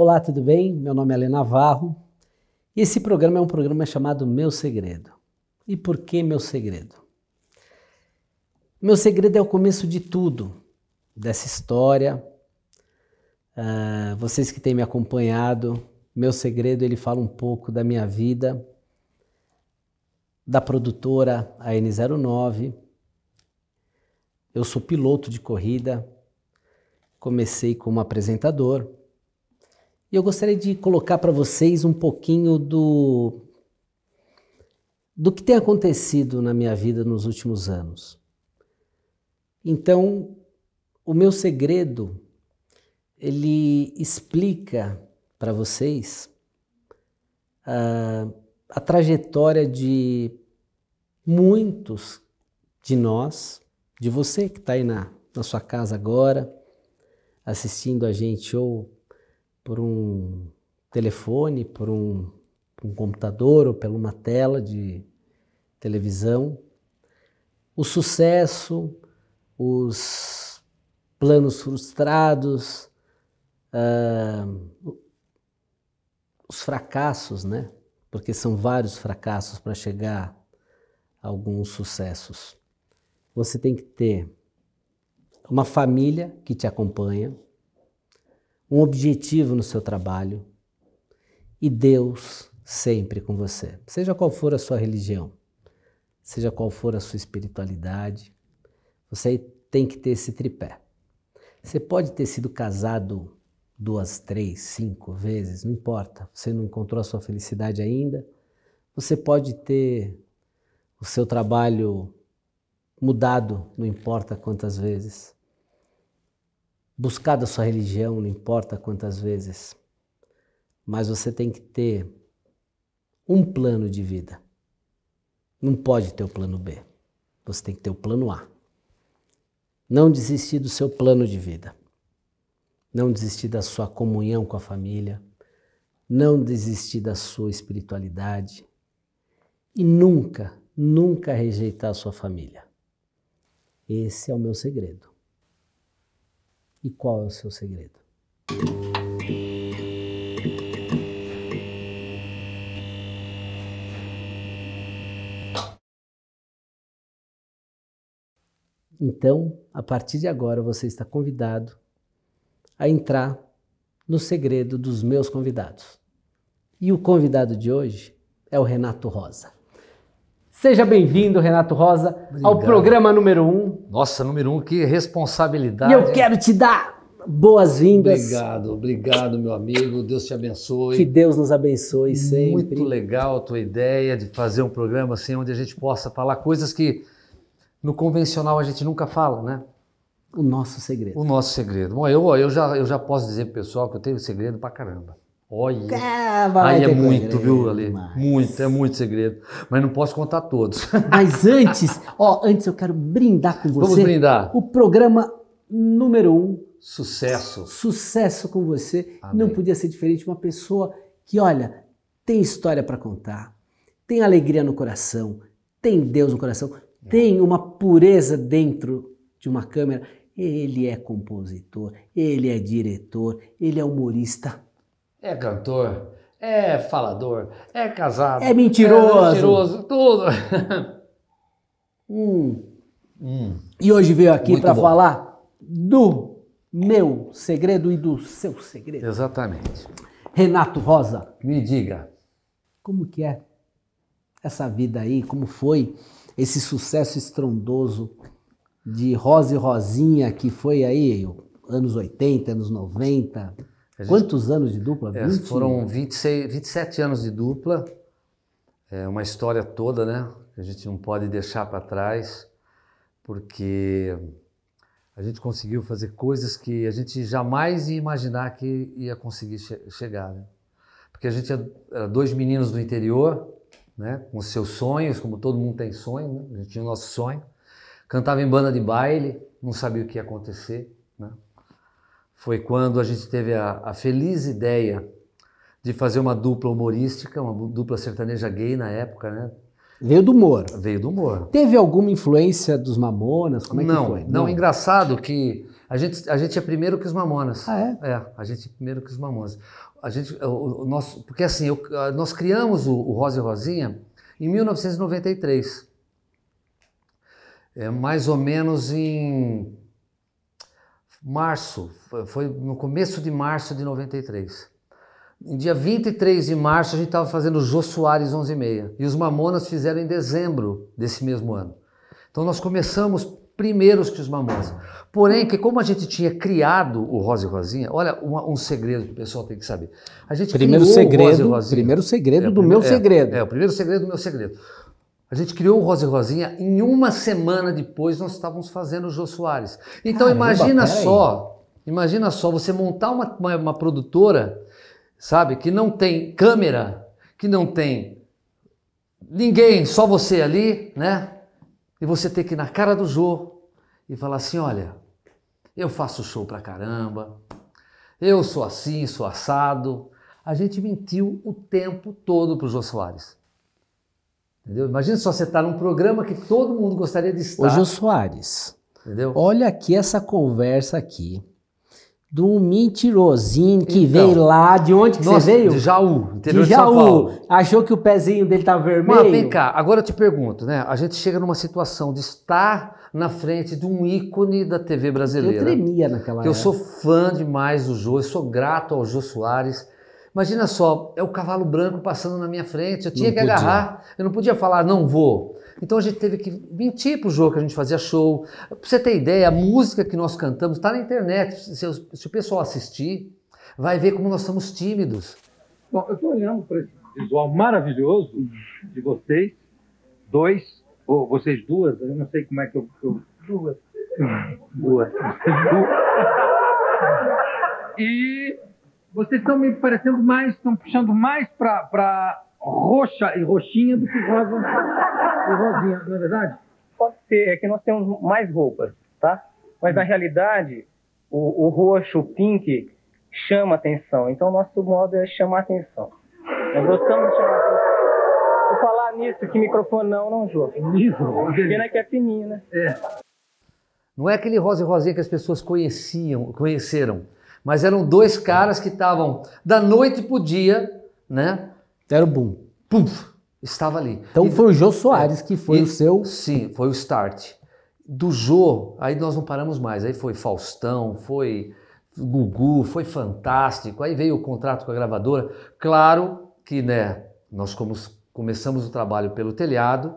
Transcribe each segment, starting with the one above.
Olá, tudo bem? Meu nome é Helena Navarro e esse programa é um programa chamado Meu Segredo. E por que meu segredo? Meu segredo é o começo de tudo, dessa história. Uh, vocês que têm me acompanhado, meu segredo ele fala um pouco da minha vida, da produtora AN09. Eu sou piloto de corrida, comecei como apresentador e eu gostaria de colocar para vocês um pouquinho do do que tem acontecido na minha vida nos últimos anos. Então, o meu segredo ele explica para vocês a, ah, a trajetória de muitos de nós, de você que está aí na, na sua casa agora, assistindo a gente ou por um telefone, por um, por um computador ou por uma tela de televisão. O sucesso, os planos frustrados, uh, os fracassos, né? Porque são vários fracassos para chegar a alguns sucessos. Você tem que ter uma família que te acompanha, um objetivo no seu trabalho e Deus sempre com você. Seja qual for a sua religião, seja qual for a sua espiritualidade, você tem que ter esse tripé. Você pode ter sido casado duas, três, cinco vezes, não importa. Você não encontrou a sua felicidade ainda. Você pode ter o seu trabalho mudado, não importa quantas vezes buscar da sua religião, não importa quantas vezes, mas você tem que ter um plano de vida. Não pode ter o plano B. Você tem que ter o plano A. Não desistir do seu plano de vida. Não desistir da sua comunhão com a família. Não desistir da sua espiritualidade. E nunca, nunca rejeitar a sua família. Esse é o meu segredo e qual é o seu segredo? Então, a partir de agora, você está convidado a entrar no segredo dos meus convidados. E o convidado de hoje é o Renato Rosa. Seja bem-vindo, Renato Rosa, Obrigado. ao programa número um. Nossa, número um, que responsabilidade. E eu quero te dar boas-vindas. Obrigado, obrigado, meu amigo. Deus te abençoe. Que Deus nos abençoe sempre. Muito legal a tua ideia de fazer um programa assim onde a gente possa falar coisas que no convencional a gente nunca fala, né? O nosso segredo. O nosso segredo. Bom, eu, eu, já, eu já posso dizer pro pessoal que eu tenho segredo pra caramba. Olha. Ah, Aí é, é muito, viu, Ale? Muito, é muito segredo. Mas não posso contar todos. Mas antes, ó, antes eu quero brindar com você. Vamos brindar. O programa número um. Sucesso. Sucesso com você. Amém. Não podia ser diferente. Uma pessoa que, olha, tem história para contar, tem alegria no coração, tem Deus no coração, é. tem uma pureza dentro de uma câmera. Ele é compositor, ele é diretor, ele é humorista é cantor, é falador, é casado. É mentiroso. É mentiroso, tudo. hum. Hum. E hoje veio aqui para falar do meu segredo e do seu segredo. Exatamente. Renato Rosa. Me diga. Como que é essa vida aí? Como foi esse sucesso estrondoso de Rosa e Rosinha que foi aí anos 80, anos 90? Gente, Quantos anos de dupla? É, 20? Foram 26, 27 anos de dupla, é uma história toda, né? Que a gente não pode deixar para trás, porque a gente conseguiu fazer coisas que a gente jamais ia imaginar que ia conseguir che chegar, né? Porque a gente é, era dois meninos do interior, né? Com seus sonhos, como todo mundo tem sonho, né? A gente tinha o nosso sonho. Cantava em banda de baile, não sabia o que ia acontecer foi quando a gente teve a, a feliz ideia de fazer uma dupla humorística, uma dupla sertaneja gay na época, né? Veio do humor. Veio do humor. Teve alguma influência dos Mamonas? Como é não, que foi? Não, não, engraçado que a gente, a gente é primeiro que os Mamonas. Ah, é? É, a gente é primeiro que os Mamonas. A gente, o, o nosso, porque assim, eu, nós criamos o, o Rosa e Rosinha em 1993. É, mais ou menos em março, foi no começo de março de 93. Em dia 23 de março, a gente estava fazendo Jô Soares 11 e meia. E os Mamonas fizeram em dezembro desse mesmo ano. Então nós começamos primeiros que os Mamonas. Porém, que como a gente tinha criado o Rosa e Rosinha, olha uma, um segredo que o pessoal tem que saber. A gente primeiro segredo, Primeiro segredo é, do primeiro, meu é, segredo. É, o primeiro segredo do meu segredo. A gente criou o Rosa e Rosinha em uma semana depois nós estávamos fazendo o Jô Soares. Então Caramba, imagina só, imagina só você montar uma, uma, uma, produtora, sabe, que não tem câmera, que não tem ninguém, só você ali, né? E você ter que ir na cara do Jô e falar assim, olha, eu faço show pra caramba, eu sou assim, sou assado. A gente mentiu o tempo todo pro Jô Soares. Entendeu? Imagina só você estar tá num programa que todo mundo gostaria de estar. O Jô Soares, entendeu? olha aqui essa conversa aqui de um mentirosinho que então, veio lá. De onde que nossa, você veio? De Jaú, interior de, Jaú. De São Paulo. Achou que o pezinho dele tá vermelho? Mas vem cá, agora eu te pergunto, né? A gente chega numa situação de estar na frente de um ícone da TV brasileira. Eu tremia naquela eu época. Eu sou fã demais do Jô, eu sou grato ao Jô Soares. Imagina só, é o cavalo branco passando na minha frente, eu tinha não que podia. agarrar, eu não podia falar, não vou. Então a gente teve que mentir pro jogo que a gente fazia show. Pra você ter ideia, a música que nós cantamos está na internet. Se, se, o pessoal assistir, vai ver como nós somos tímidos. Bom, eu estou olhando para esse visual maravilhoso de vocês, dois, ou vocês duas, eu não sei como é que eu. eu duas. Duas. duas. E vocês estão me parecendo mais, estão puxando mais para roxa e roxinha do que rosa e rosinha, não é verdade? Pode ser, é que nós temos mais roupas, tá? Mas na realidade, o, o roxo, o pink, chama atenção. Então, nosso modo é chamar atenção. Nós gostamos de chamar atenção. Vou falar nisso, que microfone não, não jogo. É Isso. É Pena que é fininho, né? É. Não é aquele rosa e rosinha que as pessoas conheciam, conheceram mas eram dois caras que estavam da noite pro dia, né? Era o boom. Puf, estava ali. Então e, foi o Jô Soares que foi e, o seu. Sim, foi o start. Do Jô, aí nós não paramos mais. Aí foi Faustão, foi Gugu, foi fantástico. Aí veio o contrato com a gravadora. Claro que, né, nós como, começamos o trabalho pelo telhado,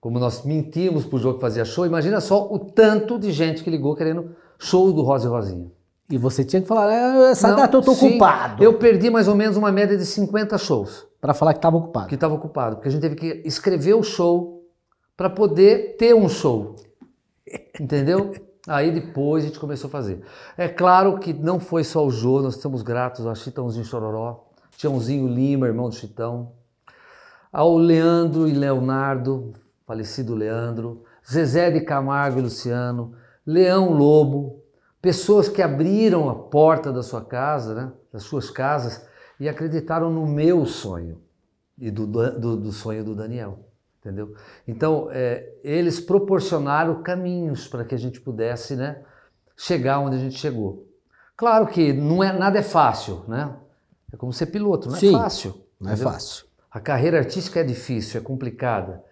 como nós mentimos pro Jô que fazia show, imagina só o tanto de gente que ligou querendo show do Rosa e Rosinha. E você tinha que falar, é, essa não, data eu tô sim, ocupado. Eu perdi mais ou menos uma média de 50 shows. Para falar que estava ocupado. Que estava ocupado, porque a gente teve que escrever o show para poder ter um show. Entendeu? Aí depois a gente começou a fazer. É claro que não foi só o Jô, nós estamos gratos ao Chitãozinho Chororó, Tiãozinho Lima, irmão do Chitão, ao Leandro e Leonardo, falecido Leandro, Zezé de Camargo e Luciano, Leão Lobo, Pessoas que abriram a porta da sua casa, né, das suas casas, e acreditaram no meu sonho e do, do, do sonho do Daniel. Entendeu? Então, é, eles proporcionaram caminhos para que a gente pudesse né, chegar onde a gente chegou. Claro que não é, nada é fácil, né? É como ser piloto, não é fácil. Não é entendeu? é fácil. A carreira artística é difícil, é complicada.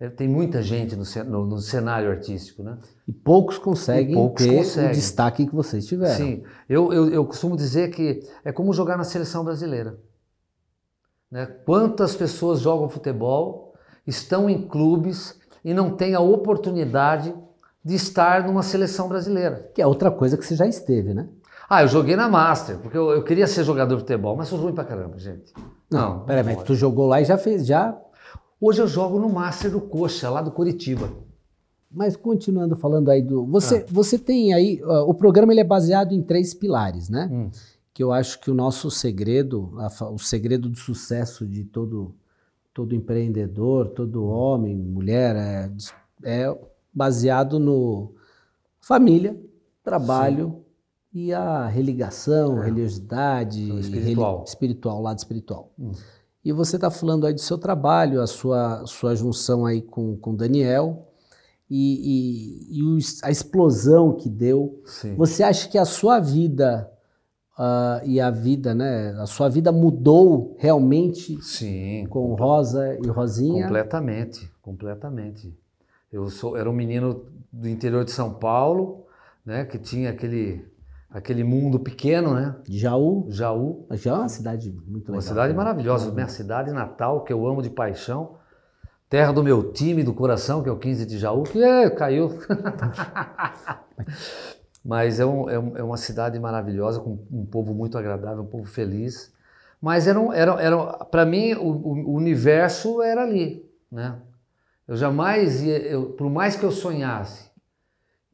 É, tem muita gente no, no cenário artístico, né? E poucos conseguem e poucos ter conseguem. o destaque que vocês tiveram. Sim, eu, eu, eu costumo dizer que é como jogar na seleção brasileira. Né? Quantas pessoas jogam futebol, estão em clubes e não têm a oportunidade de estar numa seleção brasileira. Que é outra coisa que você já esteve, né? Ah, eu joguei na Master, porque eu, eu queria ser jogador de futebol, mas sou ruim pra caramba, gente. Não, não peraí, mas é. tu jogou lá e já fez, já Hoje eu jogo no Master do Coxa, lá do Curitiba. Mas continuando falando aí do. Você, ah. você tem aí. Uh, o programa ele é baseado em três pilares, né? Hum. Que eu acho que o nosso segredo, a, o segredo do sucesso de todo, todo empreendedor, todo homem, mulher, é, é baseado no família, trabalho Sim. e a religação, é. religiosidade, então, espiritual. Relig, espiritual, lado espiritual. Hum. E você está falando aí do seu trabalho, a sua, sua junção aí com, com Daniel e, e, e o, a explosão que deu. Sim. Você acha que a sua vida uh, e a vida, né? A sua vida mudou realmente Sim, com Rosa e Rosinha? Completamente, completamente. Eu sou, era um menino do interior de São Paulo, né? Que tinha aquele aquele mundo pequeno, né? Jaú. Jaú. Jaú é uma cidade muito legal. Uma cidade né? maravilhosa, minha cidade natal, que eu amo de paixão. Terra do meu time, do coração, que é o 15 de Jaú, que é, caiu. Mas é, é, um, é, uma cidade maravilhosa, com um povo muito agradável, um povo feliz. Mas era, um, era, era para mim, o, o, universo era ali, né? Eu jamais ia, eu, por mais que eu sonhasse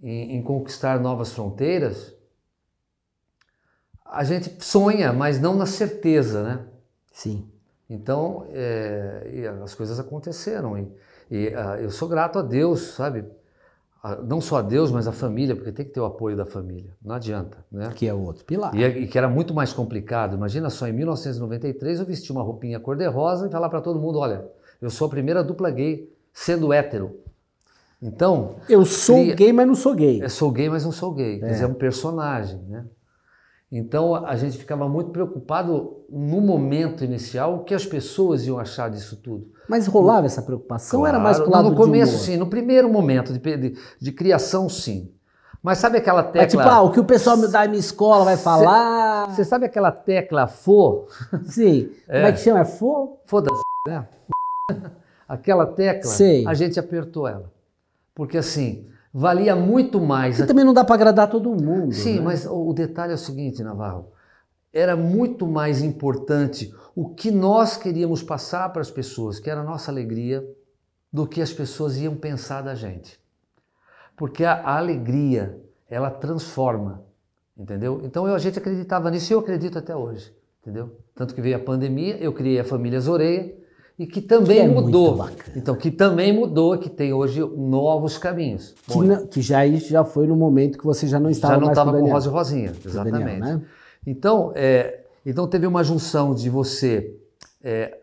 em, em conquistar novas fronteiras, a gente sonha, mas não na certeza, né? Sim. Então, é, as coisas aconteceram. E, e uh, ah, eu sou grato a Deus, sabe? A, não só a Deus, mas a família, porque tem que ter o apoio da família. Não adianta, né? Que é outro pilar. E, é, e que era muito mais complicado. Imagina só, em 1993 eu vesti uma roupinha cor-de-rosa e falar para todo mundo, olha, eu sou a primeira dupla gay sendo hétero. Então... Eu sou cria... gay, mas não sou gay. Eu sou gay, mas não sou gay. É. Quer dizer, é um personagem, né? Então a gente ficava muito preocupado no momento inicial o que as pessoas iam achar disso tudo. Mas rolava essa preocupação? Claro, era mais pro lado No começo, sim. No primeiro momento de, de, de, criação, sim. Mas sabe aquela tecla. É tipo, ah, o que o pessoal da minha escola vai falar. Você sabe aquela tecla fo? Sim. É. Como é que chama? É fo? Foda-se, né? Aquela tecla, Sim. a gente apertou ela. Porque assim, valia muito mais. E também não dá para agradar todo mundo. Sim, né? mas o detalhe é o seguinte, Navarro. Era muito mais importante o que nós queríamos passar para as pessoas, que era a nossa alegria, do que as pessoas iam pensar da gente. Porque a, alegria, ela transforma, entendeu? Então eu, a gente acreditava nisso e eu acredito até hoje, entendeu? Tanto que veio a pandemia, eu criei a família Zoreia, e que também que é mudou. Então, que também mudou, que tem hoje novos caminhos. Que, não, que, já, já foi no momento que você já não estava Já não com, com Rosa e Rosinha, exatamente. Daniel, né? então, é, então, teve uma junção de você é,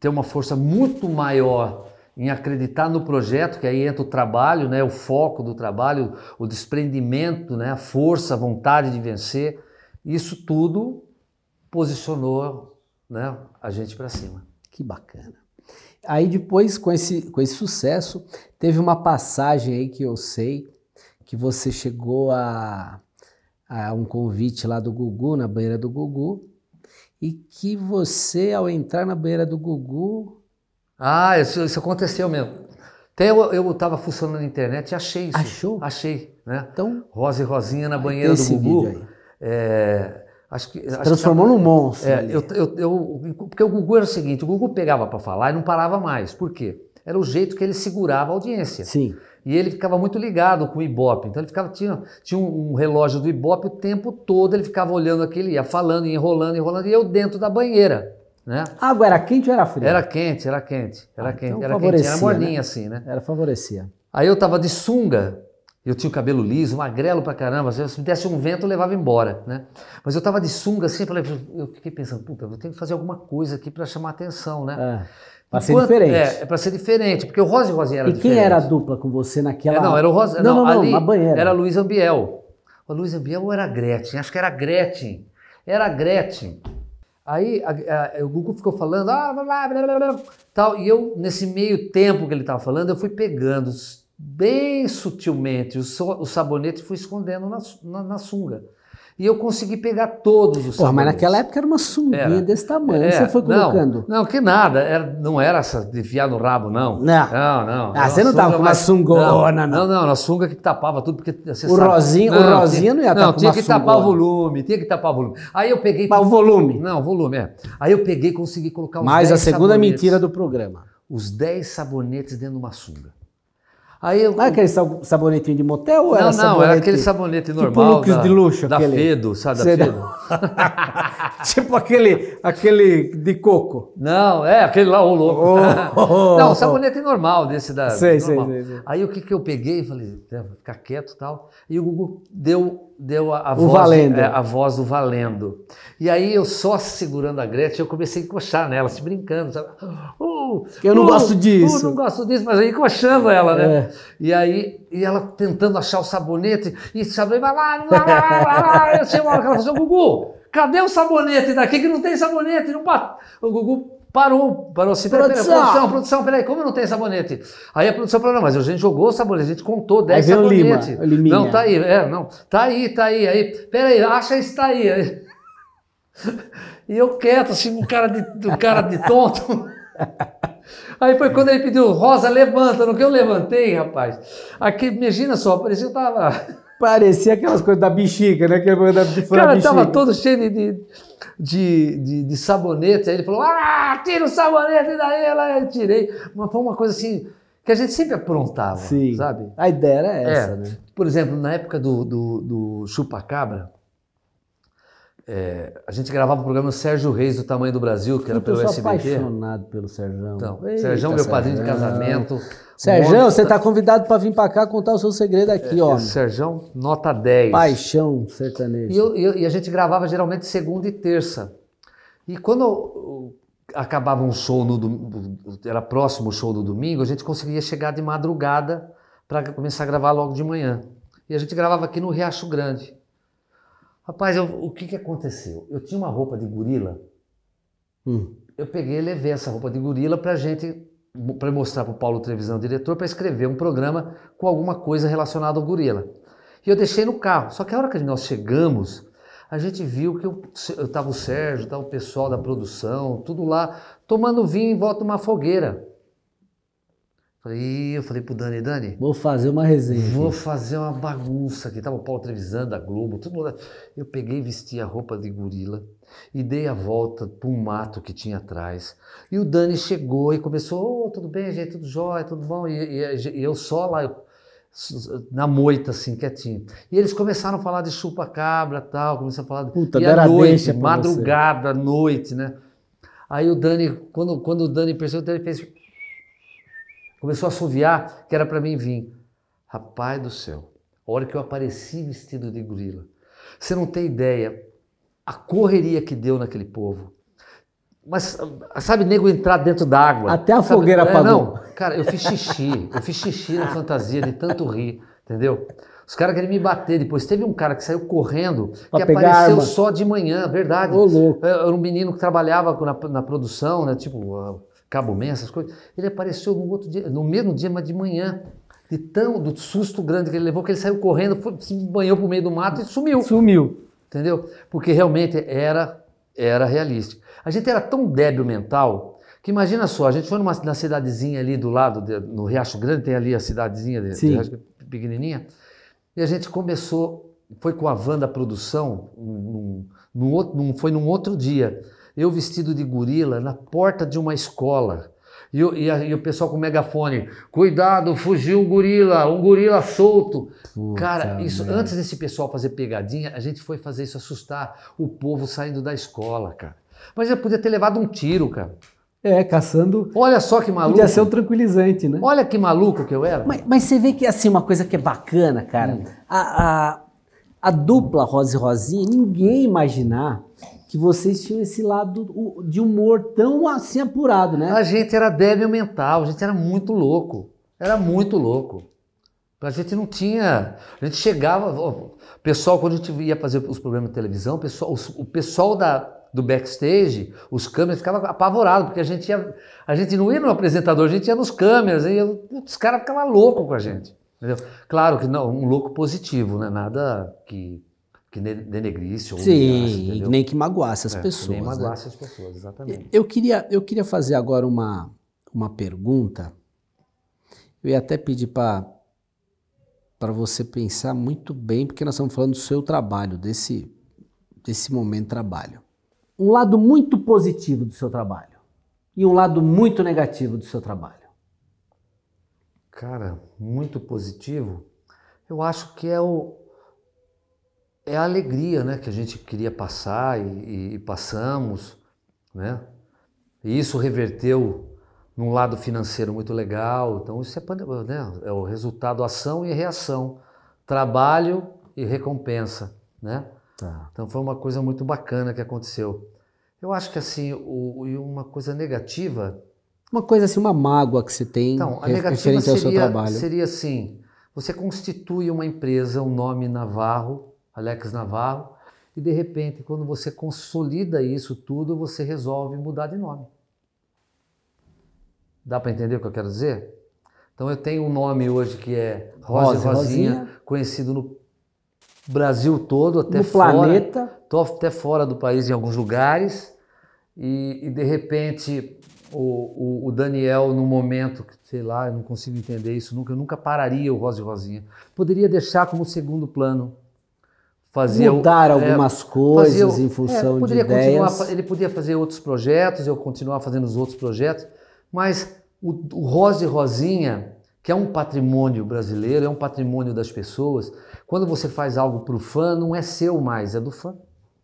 ter uma força muito maior em acreditar no projeto, que aí entra o trabalho, né, o foco do trabalho, o desprendimento, né, a força, a vontade de vencer. Isso tudo posicionou né, a gente para cima. Que bacana. Aí depois, com esse, com esse sucesso, teve uma passagem aí que eu sei que você chegou a, a um convite lá do Gugu, na banheira do Gugu, e que você, ao entrar na banheira do Gugu. Ah, isso, isso aconteceu mesmo. Até eu estava funcionando na internet e achei isso. Achou? Achei. Né? Então, Rosa e Rosinha na banheira do Gugu. É, Acho que, acho transformou que, num monstro. É, eu, eu, eu, porque o Gugu era o seguinte: o Gugu pegava para falar e não parava mais. Por quê? Era o jeito que ele segurava a audiência. Sim. E ele ficava muito ligado com o Ibope. Então ele ficava, tinha, tinha um, um relógio do Ibope o tempo todo, ele ficava olhando aquele, ia falando, enrolando, enrolando, e eu dentro da banheira. Né? A água era quente ou era fria? Era quente, era quente, era ah, quente, então era quente, era morninha né? assim, né? Era favorecia. Aí eu tava de sunga, eu tinha o cabelo liso, magrelo pra caramba, se me desse um vento eu levava embora, né? Mas eu tava de sunga assim, falei, eu fiquei pensando, puta, eu tenho que fazer alguma coisa aqui para chamar atenção, né? É. Pra ser diferente. É, é, pra ser diferente, porque o Rose Rose era diferente. E quem diferente. era a dupla com você naquela... É, não, era o Rose... Não, não, não, ali banheira. era a Luiz Ambiel. A Luiz Ambiel ou era a Gretchen? Acho que era a Gretchen. Era a Gretchen. Aí a, a, o Google ficou falando, ah, blá, blá, blá, blá, tal, e eu, nesse meio tempo que ele tava falando, eu fui pegando os bem sutilmente. O, so, o sabonete foi escondendo na, na, na, sunga. E eu consegui pegar todos os Pô, sabonetes. Mas naquela época era uma sunguinha era. desse tamanho, é, você foi colocando. Não, não que nada, era, não era essa de enfiar no rabo, não. Não, não. não ah, você não estava com uma sungona, não. Não, não, uma sunga que tapava tudo. Porque, o, sabe, rosinho, não, o rosinho não ia tapar Não, tinha que tapar o volume, tinha que tapar o volume. Aí eu peguei... Mas o volume? Não, o volume, é. Aí eu peguei e consegui colocar os Mas a segunda sabonetes, mentira do programa. Os 10 sabonetes dentro de uma sunga. Aí eu... É aquele sabonetinho de motel? Ou não, era não, sabonete... era aquele sabonete tipo normal. Tipo da, de luxo, da aquele. Fedo, sabe da Sei tipo aquele, aquele de coco. Não, é, aquele lá, o louco. Oh, oh, oh, não, sabonete normal desse da. Sei, sei, sei, sei. Aí o que, que eu peguei? Falei, ficar quieto e tal. E o Gugu deu, deu a, a voz, É, a voz do valendo. E aí eu só segurando a Gretchen, eu comecei a encoxar nela, se assim, brincando, sabe? Oh, eu não gosto disso. Lu, não gosto disso, mas aí coxando ela, né? É. E aí, e ela tentando achar o sabonete, e sabonete, vai lá, vai lá, lá, eu sei uma hora que assim, Gugu, cadê o sabonete daqui que não tem sabonete? Não bate. O Gugu parou, parou assim, peraí, peraí, produção, produção, peraí, como não tem sabonete? Aí a produção falou, não, mas a gente jogou o sabonete, a gente contou 10 sabonetes. não, tá aí, é, não, tá aí, tá aí, aí, peraí, acha isso tá aí. E eu quieto, assim, um cara de, um cara de tonto. Aí foi quando ele pediu, Rosa, levanta, no que eu levantei, rapaz. Aqui, imagina só, parecia que tava. Parecia aquelas coisas da bexiga, né? Que da, de Cara, bexiga. tava todo cheio de, de, de, de, sabonete. Aí ele falou: Ah, tira o sabonete daí, ela tirei. Mas foi uma coisa assim que a gente sempre aprontava, Sim. sabe? A ideia era é. essa, é. né? Por exemplo, na época do, do, do Chupacabra, é, a gente gravava o programa Sérgio Reis do Tamanho do Brasil, que era pelo SBT. Eu sou apaixonado pelo Sérgio. Então, Eita, Sérgio, é meu padrinho de casamento. Sérgio, você está convidado para vir para cá contar o seu segredo aqui, é, ó. É, Sérgio, nota 10. Paixão sertanejo. E, eu, eu, e, a gente gravava geralmente segunda e terça. E quando acabava um show, no dom... era próximo o show do domingo, a gente conseguia chegar de madrugada para começar a gravar logo de manhã. E a gente gravava aqui no Riacho Grande. Rapaz, eu, o que, que aconteceu? Eu tinha uma roupa de gorila. Hum. Eu peguei e levei essa roupa de gorila para gente, para mostrar para o Paulo televisão diretor, para escrever um programa com alguma coisa relacionada ao gorila. E eu deixei no carro. Só que a hora que nós chegamos, a gente viu que eu, eu o Sérgio, estava o pessoal da produção, tudo lá, tomando vinho em volta de uma fogueira. Falei, eu falei pro Dani, Dani. Vou fazer uma resenha. Vou fazer uma bagunça aqui. Tava o Paulo Trevisan, da Globo, tudo. mundo. Eu peguei e vesti a roupa de gorila e dei a volta pro mato que tinha atrás. E o Dani chegou e começou: oh, tudo bem, gente, tudo jóia, tudo bom. E, e, e eu só lá, eu, na moita, assim, quietinho. E eles começaram a falar de chupa-cabra tal, começaram a falar. Puta, e noite, madrugada, você. noite, né? Aí o Dani, quando, quando o Dani percebeu, ele fez. Começou a assoviar que era para mim vir. Rapaz do céu, a hora que eu apareci vestido de gorila. Você não tem ideia a correria que deu naquele povo. Mas, sabe, nego entrar dentro d'água. Até a sabe? fogueira é, apagou. É, não, cara, eu fiz xixi. eu fiz xixi na fantasia de tanto rir, entendeu? Os caras queriam me bater. Depois teve um cara que saiu correndo, pra que apareceu arma. só de manhã, verdade. Ô, louco. É, era um menino que trabalhava na, na produção, né? Tipo, Cabo Mé, essas coisas. Ele apareceu no outro dia, no mesmo dia, mas de manhã. De tão, do susto grande que ele levou, que ele saiu correndo, foi, se banhou para o meio do mato e sumiu. Sumiu. Entendeu? Porque realmente era, era realista. A gente era tão débil mental que imagina só, a gente foi numa, na cidadezinha ali do lado, de, no Riacho Grande, tem ali a cidadezinha de, de, pequenininha, e a gente começou, foi com a van da produção, num, num outro, num, foi num outro dia eu vestido de gorila, na porta de uma escola. E, e, a, e o pessoal com o megafone, cuidado, fugiu um gorila, um gorila solto. Puta Cara, isso merda. antes desse pessoal fazer pegadinha, a gente foi fazer isso assustar o povo saindo da escola, cara. Mas já podia ter levado um tiro, cara. É, caçando. Olha só que maluco. Podia ser um tranquilizante, né? Olha que maluco que eu era. Mas, mas você vê que assim, uma coisa que é bacana, cara. Hum. A, a, a dupla Rose e Rosinha, ninguém imaginar que vocês tinham esse lado de humor tão assim apurado, né? A gente era débil mental, a gente era muito louco. Era muito louco. A gente não tinha. A gente chegava. O pessoal, quando a gente ia fazer os programas de televisão, o pessoal, o pessoal da, do backstage, os câmeras ficavam apavorados, porque a gente, ia, a gente não ia no apresentador, a gente ia nos câmeras, e os caras ficavam loucos com a gente. Entendeu? Claro que não, um louco positivo, né? nada que que denegrisse ou Sim, humilhasse, nem que magoasse as é, pessoas. Nem né? magoasse né? as pessoas, exatamente. Eu queria, eu queria fazer agora uma, uma pergunta. Eu ia até pedir para você pensar muito bem, porque nós estamos falando do seu trabalho, desse, desse momento trabalho. Um lado muito positivo do seu trabalho e um lado muito negativo do seu trabalho. Cara, muito positivo. Eu acho que é o, é a alegria né, que a gente queria passar e, e passamos. Né? E isso reverteu num lado financeiro muito legal. Então, isso é, né, é o resultado ação e reação, trabalho e recompensa. Né? Tá. Então, foi uma coisa muito bacana que aconteceu. Eu acho que assim, o, uma coisa negativa. Uma coisa assim, uma mágoa que você tem então, referente seria, ao seu trabalho. Seria assim: você constitui uma empresa, o um nome Navarro, Alex Navarro. E de repente, quando você consolida isso tudo, você resolve mudar de nome. Dá para entender o que eu quero dizer? Então eu tenho um nome hoje que é Rosa, Rosa Rosinha, Rosinha, conhecido no Brasil todo, até no fora. planeta. até fora do país em alguns lugares. E, e de repente o, o, o, Daniel, no momento, sei lá, eu não consigo entender isso nunca, eu nunca pararia o Rosa e Rosinha. Poderia deixar como segundo plano fazia mudar é, algumas é, coisas fazia, em função é, de ideias. Ele podia fazer outros projetos, eu continuar fazendo os outros projetos, mas o, o Rose Rosinha, que é um patrimônio brasileiro, é um patrimônio das pessoas. Quando você faz algo para o fã, não é seu mais, é do fã.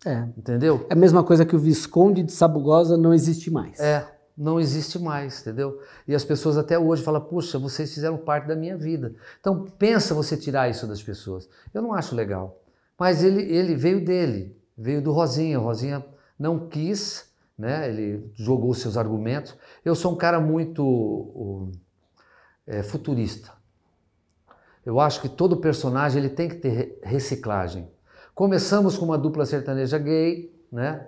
É. Entendeu? É a mesma coisa que o Visconde de Sabugosa não existe mais. É, não existe mais, entendeu? E as pessoas até hoje falam, puxa, vocês fizeram parte da minha vida. Então pensa você tirar isso das pessoas. Eu não acho legal. Mas ele, ele veio dele, veio do Rosinha. O Rosinha não quis, né? ele jogou seus argumentos. Eu sou um cara muito é, futurista. Eu acho que todo personagem ele tem que ter reciclagem. Começamos com uma dupla sertaneja gay, né?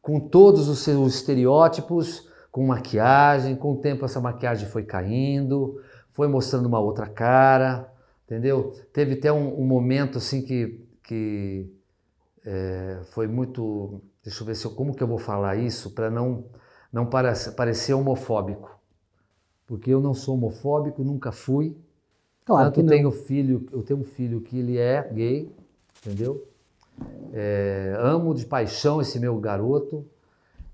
com todos os seus estereótipos, com maquiagem, com o tempo essa maquiagem foi caindo, foi mostrando uma outra cara, entendeu? Teve até um, um momento assim que que é, foi muito. Deixa eu ver se eu, como que eu vou falar isso para não, não parecer homofóbico. Porque eu não sou homofóbico, nunca fui. Claro Tanto que não. tenho filho, eu tenho um filho que ele é gay, entendeu? É, amo de paixão esse meu garoto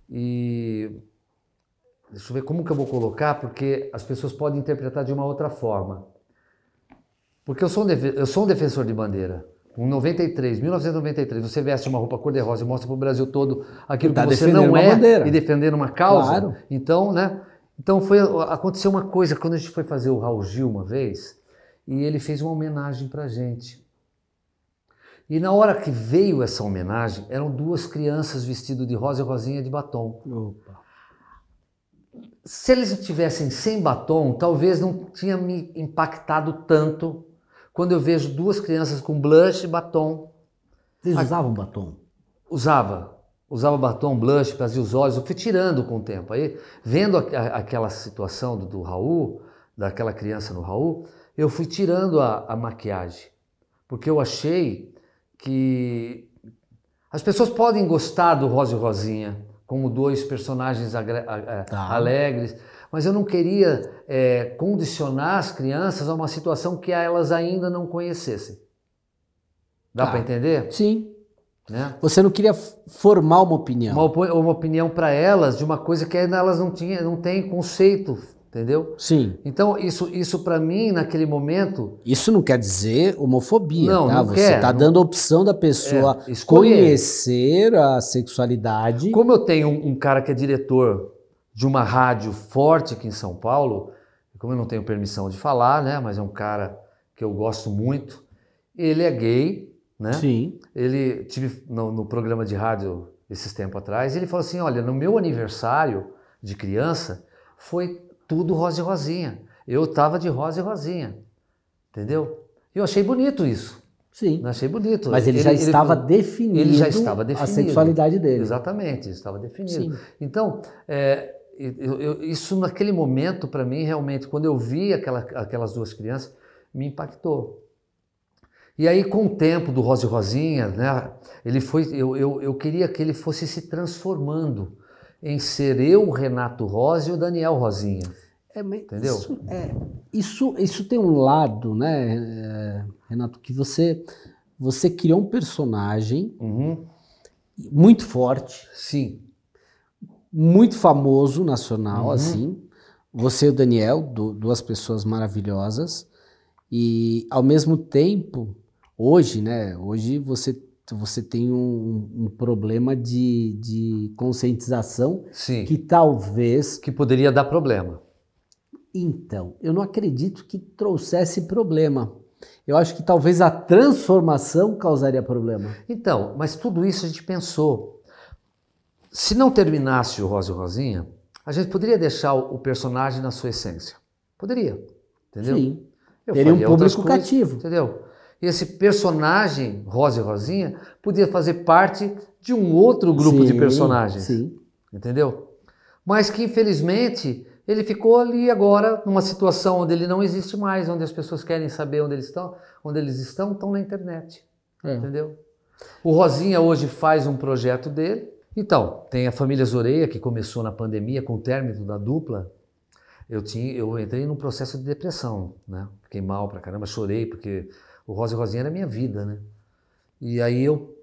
e deixa eu ver como que eu vou colocar, porque as pessoas podem interpretar de uma outra forma. Porque eu sou um, eu sou um defensor de bandeira em 93, 1993, você veste uma roupa cor-de-rosa e mostra para o Brasil todo aquilo tá que você não é bandeira. e defendendo uma causa. Claro. Então, né? Então foi, aconteceu uma coisa quando a gente foi fazer o Raul Gil uma vez e ele fez uma homenagem para gente. E na hora que veio essa homenagem, eram duas crianças vestidas de rosa e rosinha de batom. Opa. Se eles tivessem sem batom, talvez não tinha me impactado tanto quando eu vejo duas crianças com blush e batom. Vocês a... usavam batom? Usava. Usava batom, blush, fazia os olhos. Eu fui tirando com o tempo. Aí, vendo a, a, aquela situação do, do Raul, daquela criança no Raul, eu fui tirando a, a maquiagem. Porque eu achei que as pessoas podem gostar do Rose e Rosinha como dois personagens tá. alegres, mas eu não queria é, condicionar as crianças a uma situação que elas ainda não conhecessem. Dá ah, tá. para entender? Sim. Né? Você não queria formar uma opinião. Uma, uma opinião para elas de uma coisa que ainda elas não, tinha, não têm conceito entendeu? Sim. Então isso isso para mim naquele momento isso não quer dizer homofobia, não, tá? Não você quer, tá não... dando a opção da pessoa é, conhecer a sexualidade. Como eu tenho um cara que é diretor de uma rádio forte aqui em São Paulo, como eu não tenho permissão de falar, né, mas é um cara que eu gosto muito. Ele é gay, né? Sim. Ele tive no, no programa de rádio esses tempos atrás, ele falou assim: "Olha, no meu aniversário de criança foi tudo rosa e rosinha. Eu tava de rosa e rosinha. Entendeu? E eu achei bonito isso. Sim. Achei bonito. Mas ele, ele já ele, estava ele, definido. Ele já estava definido. A sexualidade dele. Exatamente, estava definido. Sim. Então, é, eu, eu, isso naquele momento, para mim, realmente, quando eu vi aquela, aquelas duas crianças, me impactou. E aí, com o tempo do Rose Rosinha, né, ele foi, eu, eu, eu queria que ele fosse se transformando em ser eu, Renato Rose e o Daniel Rosinha. É, Entendeu? Isso, é, isso, isso tem um lado, né, é, Renato, que você, você criou um personagem uhum. muito forte. Sim muito famoso nacional, uhum. assim. Você e o Daniel, do, duas pessoas maravilhosas. E ao mesmo tempo, hoje, né? Hoje você, você tem um, um problema de, de conscientização Sim. que talvez. Que poderia dar problema. Então, eu não acredito que trouxesse problema. Eu acho que talvez a transformação causaria problema. Então, mas tudo isso a gente pensou. Se não terminasse o Rosa e o Rosinha, a gente poderia deixar o personagem na sua essência. Poderia. Entendeu? Sim. Eu Teria um público coisas, cativo. Entendeu? E esse personagem, Rosa e Rosinha, podia fazer parte de um outro grupo sim, de personagens. Sim. Entendeu? Mas que, infelizmente, ele ficou ali agora numa situação onde ele não existe mais, onde as pessoas querem saber onde eles estão, onde eles estão, estão na internet. É. Entendeu? O Rosinha hoje faz um projeto dele, então, tem a família Zoreia, que começou na pandemia com o término da dupla. Eu, tinha, eu entrei num processo de depressão, né? Fiquei mal pra caramba, chorei, porque o Rosa e Rosinha era minha vida, né? E aí eu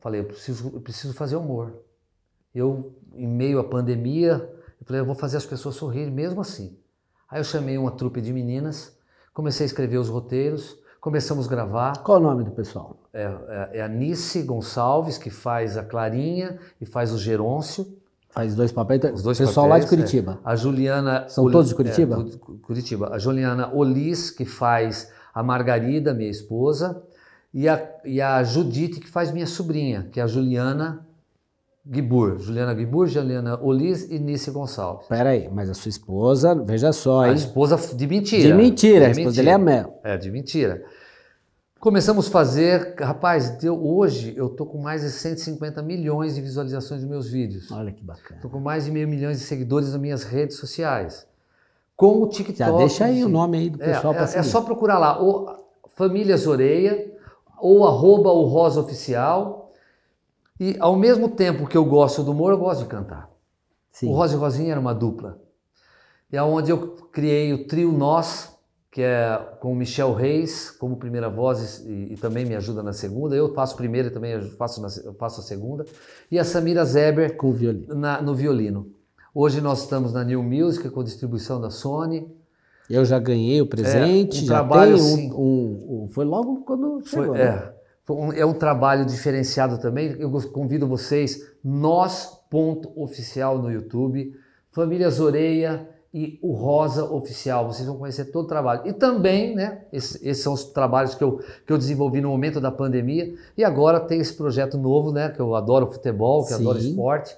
falei, eu preciso, eu preciso fazer humor. Eu, em meio à pandemia, eu falei, eu vou fazer as pessoas sorrirem mesmo assim. Aí eu chamei uma trupe de meninas, comecei a escrever os roteiros, Começamos a gravar. Qual o nome do pessoal? É, é, é a Nice Gonçalves, que faz a Clarinha e faz o Gerôncio. Faz dois papéis. Então, Os dois pessoal papéis, é. lá de Curitiba. É. A Juliana. São todos de Curitiba? Curitiba. A Juliana Olis, que faz a Margarida, minha esposa. E a, e a Judite, que faz minha sobrinha, que é a Juliana Gibur, Juliana Gibur, Juliana Olis e Nice Gonçalves. Peraí, mas a sua esposa, veja só, hein? A esposa de mentira. De mentira, a esposa dele é a Mel. É, de mentira. Começamos a fazer, rapaz, hoje eu tô com mais de 150 milhões de visualizações dos meus vídeos. Olha que bacana. Tô com mais de meio milhão de seguidores nas minhas redes sociais. Com o TikTok. Já deixa aí o nome aí do é, pessoal é, para é, é só procurar lá, ou Famílias Oreia, ou arroba o Rosa Oficial, e ao mesmo tempo que eu gosto do humor, eu gosto de cantar. Sim. O Rosa e Rosinha era uma dupla. E aonde é eu criei o trio Nós, que é com o Michel Reis como primeira voz e, e também me ajuda na segunda. Eu faço primeira e também faço, na, faço a segunda. E a Samira Zeber com violino. Na, no violino. Hoje nós estamos na New Music com distribuição da Sony. Eu já ganhei o presente, é, um já trabalho, tenho um, assim. um, um, Foi logo quando chegou, foi, né? É é um trabalho diferenciado também. Eu convido vocês, nós ponto oficial no YouTube, Famílias Oreia e o Rosa Oficial. Vocês vão conhecer todo o trabalho. E também, né, esses, esses, são os trabalhos que eu, que eu desenvolvi no momento da pandemia. E agora tem esse projeto novo, né, que eu adoro futebol, que eu adoro esporte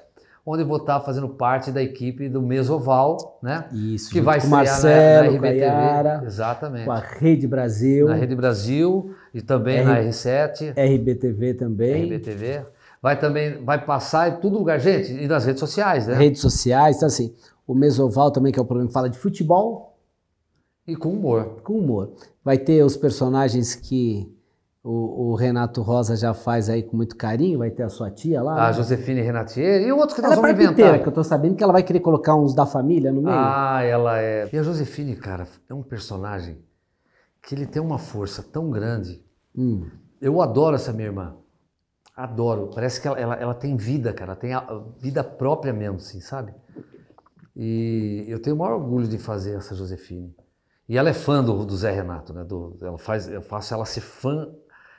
onde vou estar fazendo parte da equipe do Mesoval, né? Isso, que vai com ser Marcelo, na, na RBTV. Exatamente. Com a Rede Brasil. Na Rede Brasil. E também R... na R7. RBTV também. RBTV. Vai também, vai passar em todo lugar, gente, e nas redes sociais, né? Redes sociais, então assim, o Mesoval também, que é o programa fala de futebol. E com humor. Com humor. Vai ter os personagens que o, o, Renato Rosa já faz aí com muito carinho, vai ter a sua tia lá. A né? Josefine Renatier e o outro que ela nós ela é vamos é inventar. que eu tô sabendo que ela vai querer colocar uns da família no meio. Ah, ela é. E a Josefine, cara, é um personagem que ele tem uma força tão grande Hum. Eu adoro essa minha irmã. Adoro. Parece que ela, ela, ela tem vida, cara. Ela tem vida própria mesmo, assim, sabe? E eu tenho o maior orgulho de fazer essa Josefine. E ela é fã do, do Zé Renato, né? Do, ela faz, eu faço ela ser fã.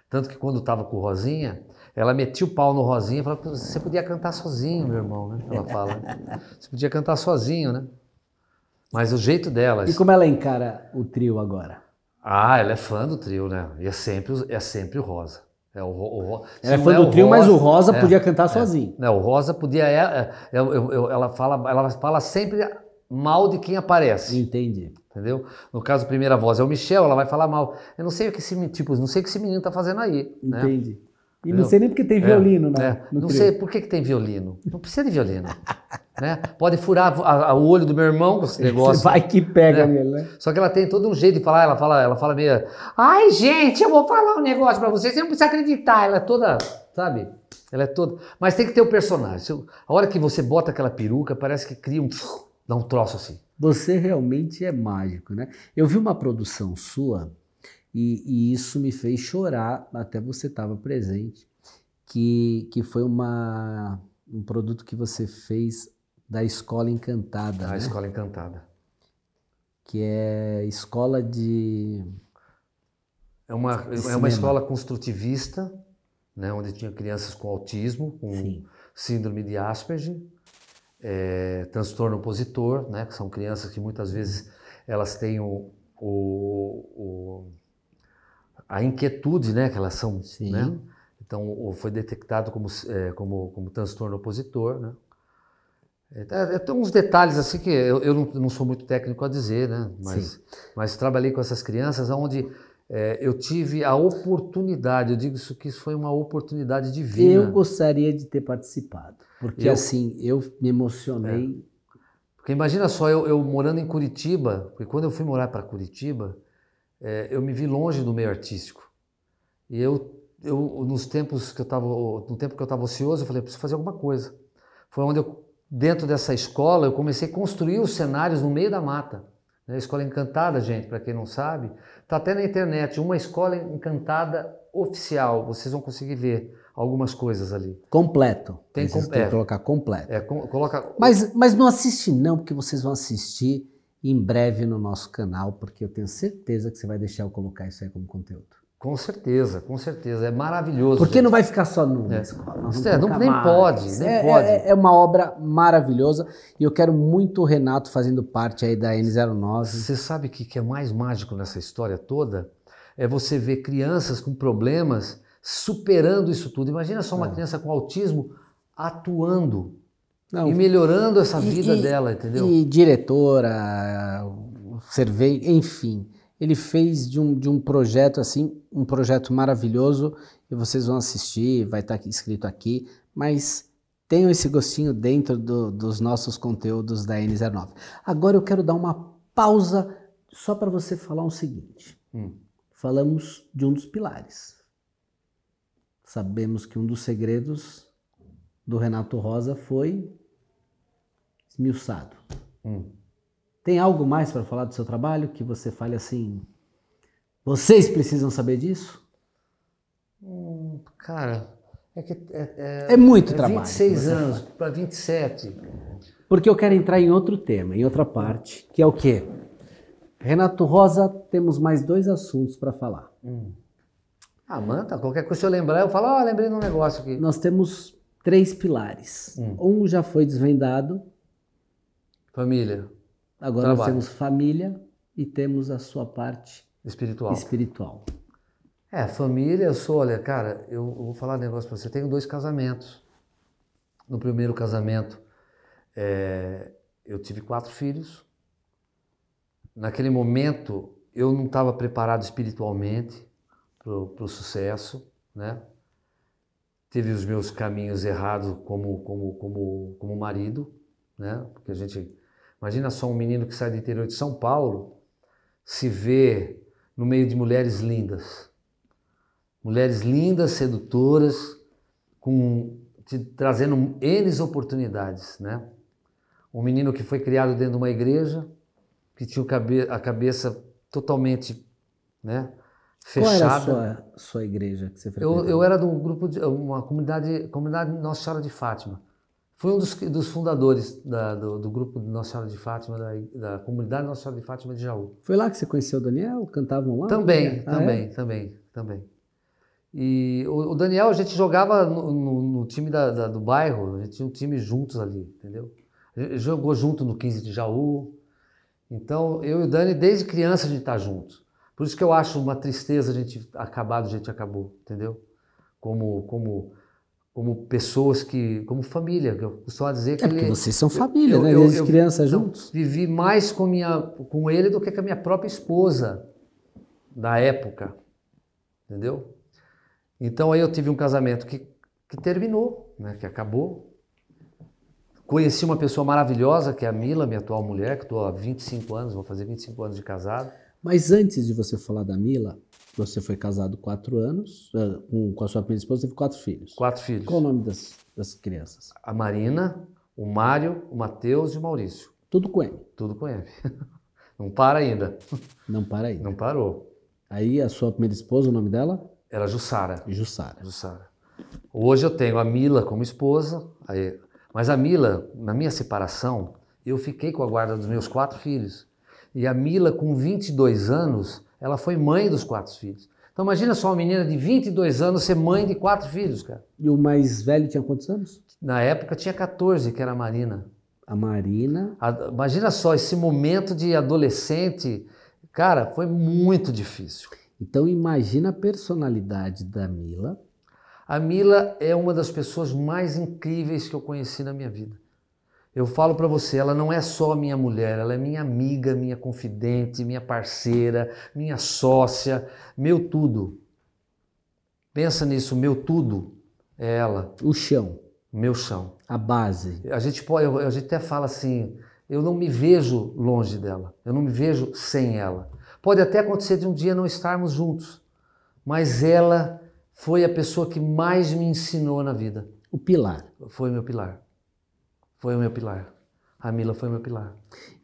Tanto que quando estava com o Rosinha, ela metia o pau no Rosinha e falava: Você podia cantar sozinho, meu irmão, né? Ela fala: Você podia cantar sozinho, né? Mas o jeito dela. E como ela encara o trio agora? Ah, ela é fã do trio, né? E é sempre, é sempre o Rosa. É o, o, o ela é fã do é trio, rosa, mas o Rosa é, podia cantar é. sozinho. Não, o Rosa podia. É, é, é ela, fala, ela fala sempre mal de quem aparece. Entendi. Entendeu? No caso, a primeira voz é o Michel, ela vai falar mal. Eu não sei o que esse, tipo, não sei o que esse menino tá fazendo aí. Né? Entendi. Né? E não sei nem porque tem violino, né? Não trio. sei por que, que tem violino. Não precisa de violino. Né? Pode furar a, a, o olho do meu irmão com esse negócio. Vai que pega né? mesmo, né? Só que ela tem todo um jeito de falar, ela fala, ela fala meio, ai gente, eu vou falar um negócio para vocês, você não precisa acreditar, ela é toda, sabe? Ela é toda, mas tem que ter o um personagem. A hora que você bota aquela peruca, parece que cria um, dá um troço assim. Você realmente é mágico, né? Eu vi uma produção sua e, e isso me fez chorar, até você estava presente, que, que foi uma, um produto que você fez da Escola Encantada. Da né? Escola Encantada. Que é escola de. É uma, de é uma escola construtivista, né, onde tinha crianças com autismo, com Sim. síndrome de Asperger, é, transtorno opositor, né, que são crianças que muitas vezes elas têm o, o, o a inquietude né, que elas são. Sim. Né? Então, foi detectado como, é, como, como transtorno opositor, né? É, é, tem uns detalhes assim que eu, eu não, não, sou muito técnico a dizer, né? Mas, mas trabalhei com essas crianças onde é, eu tive a oportunidade, eu digo isso que isso foi uma oportunidade divina. Eu gostaria de ter participado, porque eu, assim, eu me emocionei. É. Porque imagina só, eu, eu, morando em Curitiba, porque quando eu fui morar para Curitiba, é, eu me vi longe do meio artístico. E eu, eu nos tempos que eu estava, no tempo que eu estava ocioso, eu falei, preciso fazer alguma coisa. Foi onde eu dentro dessa escola, eu comecei a construir os cenários no meio da mata. Né? Escola Encantada, gente, para quem não sabe, está até na internet, uma escola encantada oficial, vocês vão conseguir ver algumas coisas ali. Completo. Tem, com... tem é. que colocar completo. É, com... coloca... mas, mas não assiste não, porque vocês vão assistir em breve no nosso canal, porque eu tenho certeza que você vai deixar eu colocar isso aí como conteúdo. Com certeza, com certeza. É maravilhoso. Porque gente. não vai ficar só no. é. Não, é, não nem mais. pode, é, nem é, pode. É, é, uma obra maravilhosa e eu quero muito o Renato fazendo parte aí da N09. Você sabe o que, que é mais mágico nessa história toda? É você ver crianças com problemas superando isso tudo. Imagina só uma é. criança com autismo atuando não, e melhorando essa e, vida e, dela, entendeu? E diretora, servei, enfim ele fez de um, de um projeto assim, um projeto maravilhoso, e vocês vão assistir, vai estar tá escrito aqui, mas tenham esse gostinho dentro do, dos nossos conteúdos da N09. Agora eu quero dar uma pausa só para você falar o um seguinte. Hum. Falamos de um dos pilares. Sabemos que um dos segredos do Renato Rosa foi esmiuçado. Hum. Tem algo mais para falar do seu trabalho que você fale assim? Vocês precisam saber disso? Hum, cara, é que é, é, é muito é trabalho. 26 anos para 27. Porque eu quero entrar em outro tema, em outra parte, que é o quê? Renato Rosa, temos mais dois assuntos para falar. Hum. Ah, manta, qualquer coisa se eu lembrar, eu falo, ah, lembrei de um negócio aqui. Nós temos três pilares. Hum. Um já foi desvendado. Família. Agora Trabalho. nós temos família e temos a sua parte espiritual. espiritual. É, família, eu sou, olha, cara, eu, vou falar um negócio para você. Eu tenho dois casamentos. No primeiro casamento, é, eu tive quatro filhos. Naquele momento, eu não estava preparado espiritualmente para o sucesso, né? Teve os meus caminhos errados como, como, como, como marido, né? Porque a gente Imagina só um menino que sai do interior de São Paulo se vê no meio de mulheres lindas. Mulheres lindas, sedutoras, com, te, trazendo eles oportunidades, né? Um menino que foi criado dentro de uma igreja, que tinha a cabeça totalmente, né? Fechada. Qual era a sua, sua igreja que você frequentava? Eu, eu era de um grupo, de uma comunidade, comunidade Nossa Senhora de Fátima. Foi um dos, dos fundadores da, do, do, grupo Nossa Senhora de Fátima, da, da, comunidade Nossa Senhora de Fátima de Jaú. Foi lá que você conheceu o Daniel? Cantavam lá? Também, ah, é? também, é? também, também. E o, o, Daniel, a gente jogava no, no, no time da, da, do bairro, a gente tinha um time juntos ali, entendeu? jogou junto no 15 de Jaú. Então, eu e o Dani, desde criança, a gente tá junto. Por isso que eu acho uma tristeza a gente acabar do jeito que acabou, entendeu? Como, como como pessoas que, como família, que eu costumo dizer é que é porque ele, vocês são família, eu, né? Eu, Desde eu, criança juntos. Vivi mais com minha, com ele do que com a minha própria esposa da época, entendeu? Então aí eu tive um casamento que, que terminou, né? Que acabou. Conheci uma pessoa maravilhosa que é a Mila, minha atual mulher, que estou há 25 anos, vou fazer 25 anos de casado. Mas antes de você falar da Mila, você foi casado quatro anos, eh, com, com a sua primeira esposa, teve quatro filhos. Quatro filhos. Qual o nome das, das crianças? A Marina, o Mário, o Matheus e o Maurício. Tudo com M? Tudo com M. Não para ainda. Não para ainda. Não parou. Aí a sua primeira esposa, o nome dela? Era Jussara. Jussara. Jussara. Hoje eu tenho a Mila como esposa, aí, mas a Mila, na minha separação, eu fiquei com a guarda dos meus quatro filhos. E a Mila, com 22 anos, ela foi mãe dos quatro filhos. Então imagina só uma menina de 22 anos ser mãe de quatro filhos, cara. E o mais velho tinha quantos anos? Na época tinha 14, que era a Marina. A Marina. A, imagina só esse momento de adolescente, cara, foi muito difícil. Então imagina a personalidade da Mila. A Mila é uma das pessoas mais incríveis que eu conheci na minha vida. Eu falo para você, ela não é só minha mulher, ela é minha amiga, minha confidente, minha parceira, minha sócia, meu tudo. Pensa nisso, meu tudo é ela. O chão. Meu chão. A base. A gente pode, a gente até fala assim, eu não me vejo longe dela, eu não me vejo sem ela. Pode até acontecer de um dia não estarmos juntos, mas ela foi a pessoa que mais me ensinou na vida. O pilar. Foi meu pilar. Foi o meu pilar. A Mila foi o meu pilar.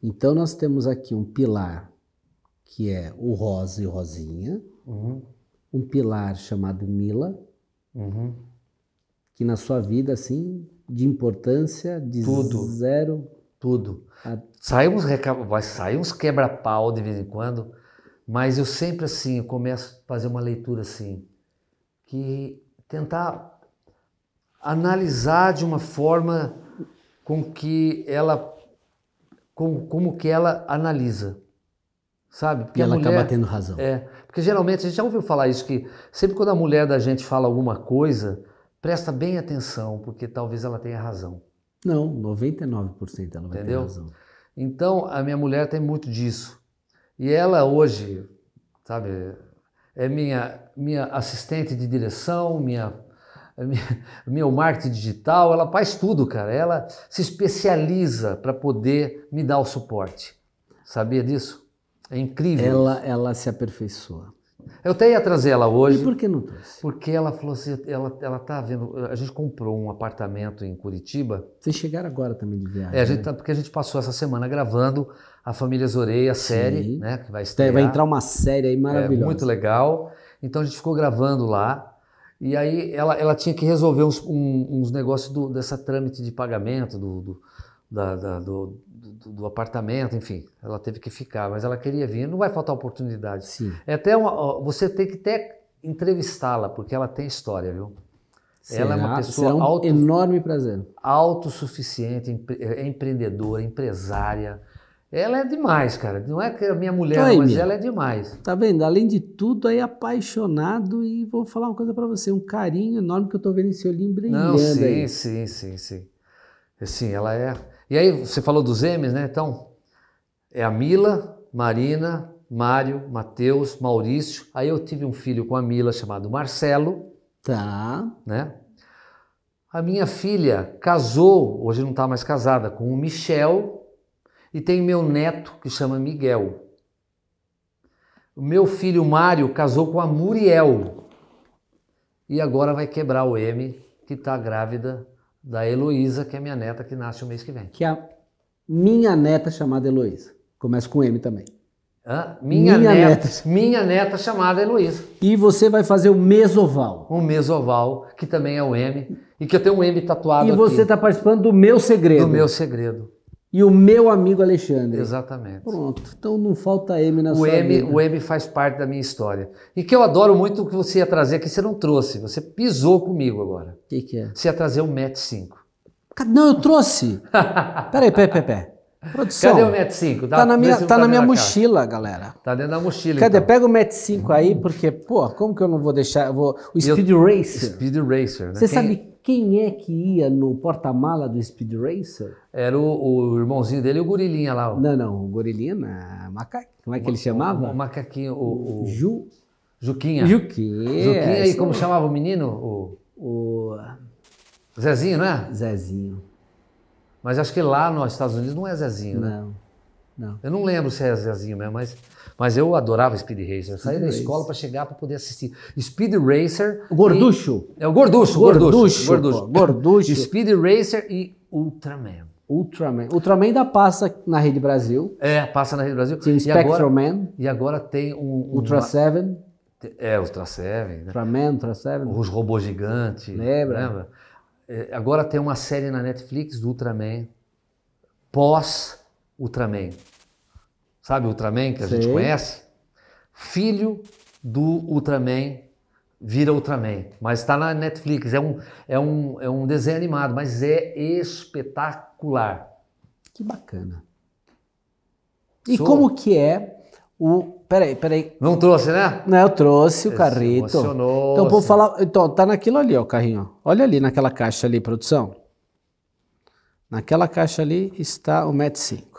Então nós temos aqui um pilar que é o Rosa e o Rosinha. Uhum. Um pilar chamado Mila. Uhum. Que na sua vida, assim, de importância, de Tudo. zero. Tudo. A... Sai uns, reca... uns quebra-pau de vez em quando, mas eu sempre, assim, eu começo a fazer uma leitura, assim, que tentar analisar de uma forma com que ela com, como que ela analisa, sabe? Porque e ela mulher, acaba tendo razão. É, porque geralmente a gente já ouviu falar isso que sempre quando a mulher da gente fala alguma coisa, presta bem atenção, porque talvez ela tenha razão. Não, 99% ela vai Entendeu? ter razão. Então, a minha mulher tem muito disso. E ela hoje, sabe, é minha minha assistente de direção, minha meu marketing digital, ela faz tudo, cara. Ela se especializa para poder me dar o suporte. Sabia disso? É incrível. Ela, ela se aperfeiçoa. Eu até ia trazer ela hoje. E por que não trouxe? Porque ela falou assim, ela, ela tá vendo, a gente comprou um apartamento em Curitiba. Vocês chegaram agora também de viagem. É, a gente né? Tá, porque a gente passou essa semana gravando a Família Zoreia, a série, Sim. né, que vai estrear. Vai entrar uma série aí é, maravilhosa. É, muito legal. Então a gente ficou gravando lá e aí ela, ela tinha que resolver uns, um, uns negócios do, dessa trâmite de pagamento do, do, da, da, do, do, apartamento, enfim. Ela teve que ficar, mas ela queria vir. Não vai faltar oportunidade. Sim. É até uma, você tem que até entrevistá-la, porque ela tem história, viu? Será? Ela é uma pessoa Será um auto, enorme prazer. autossuficiente, empre, é, é empreendedora, empresária ela é demais, cara. Não é que a é minha mulher, mas minha. ela é demais. Tá vendo? Além de tudo, é apaixonado e vou falar uma coisa para você, um carinho enorme que eu tô vendo esse olhinho brilhando. Não, sim, aí. sim, sim, sim. Assim, ela é. E aí, você falou dos M's, né? Então, é a Mila, Marina, Mário, Matheus, Maurício. Aí eu tive um filho com a Mila chamado Marcelo. Tá. Né? A minha filha casou, hoje não tá mais casada, com o Michel, e tem meu neto que chama Miguel. O meu filho Mário casou com a Muriel. E agora vai quebrar o M, que está grávida da Heloísa, que é minha neta, que nasce o mês que vem. Que a minha neta é chamada Heloísa. Começa com M também. Hã? Minha, minha neta, neta, Minha neta chamada Heloísa. E você vai fazer o mesoval. Um mesoval, que também é o M. E que eu tenho um M tatuado E você está participando do meu segredo. Do meu segredo e o meu amigo Alexandre. Exatamente. Pronto. Então não falta M na o sua M, vida. O M faz parte da minha história. E que eu adoro muito o que você ia trazer aqui, você não trouxe. Você pisou comigo agora. O que, que, é? Você ia trazer o Met 5. Não, eu trouxe. peraí, peraí, peraí. peraí. Produção. Cadê o Met 5? tá na minha, tá na minha mochila, galera. Tá dentro da mochila. Cadê? Então. Pega o Met 5 aí, porque, pô, como que eu não vou deixar. Eu vou... O Speed eu, Racer. Speed Racer, né? Você Quem... sabe quem é que ia no porta-mala do Speed Racer? Era o, o, irmãozinho dele, o gorilinha lá. Não, não, o gorilinha, é macaco. Como é que ele chamava? O, o macaquinho, o... o... Ju... Juquinha. Juquinha. Juquinha, e como é. chamava o menino? O... o... Zezinho, não é? Zezinho. Mas acho que lá nos Estados Unidos não é Zezinho, não, né? Não, não. Eu não lembro se é Zezinho mesmo, mas... Mas eu adorava Speed Racer. Eu saía da escola para chegar para poder assistir. Speed Racer. O gorducho. E... É o gorducho, gorducho. Gorducho. Gorducho. gorducho. Speed Racer e Ultraman. Ultraman. Ultraman da passa na Rede Brasil. É, passa na Rede Brasil. Tem Spectroman. E agora tem o. Um, Ultra uma... É, Ultra 7. Né? Ultraman, Ultra 7. Os robôs gigantes. Lembra? Lembra? É, agora tem uma série na Netflix do Ultraman. Pós Ultraman sabe, Ultraman, que a gente conhece, filho do Ultraman vira Ultraman, mas está na Netflix, é um, é, um, é um desenho animado, mas é espetacular. Que bacana. E Sou... como que é o... Peraí, peraí. Não trouxe, né? Não, eu trouxe o carrito. Então, vou assim. falar... Então, tá naquilo ali, ó, o carrinho. Olha ali naquela caixa ali, produção. Naquela caixa ali está o 5.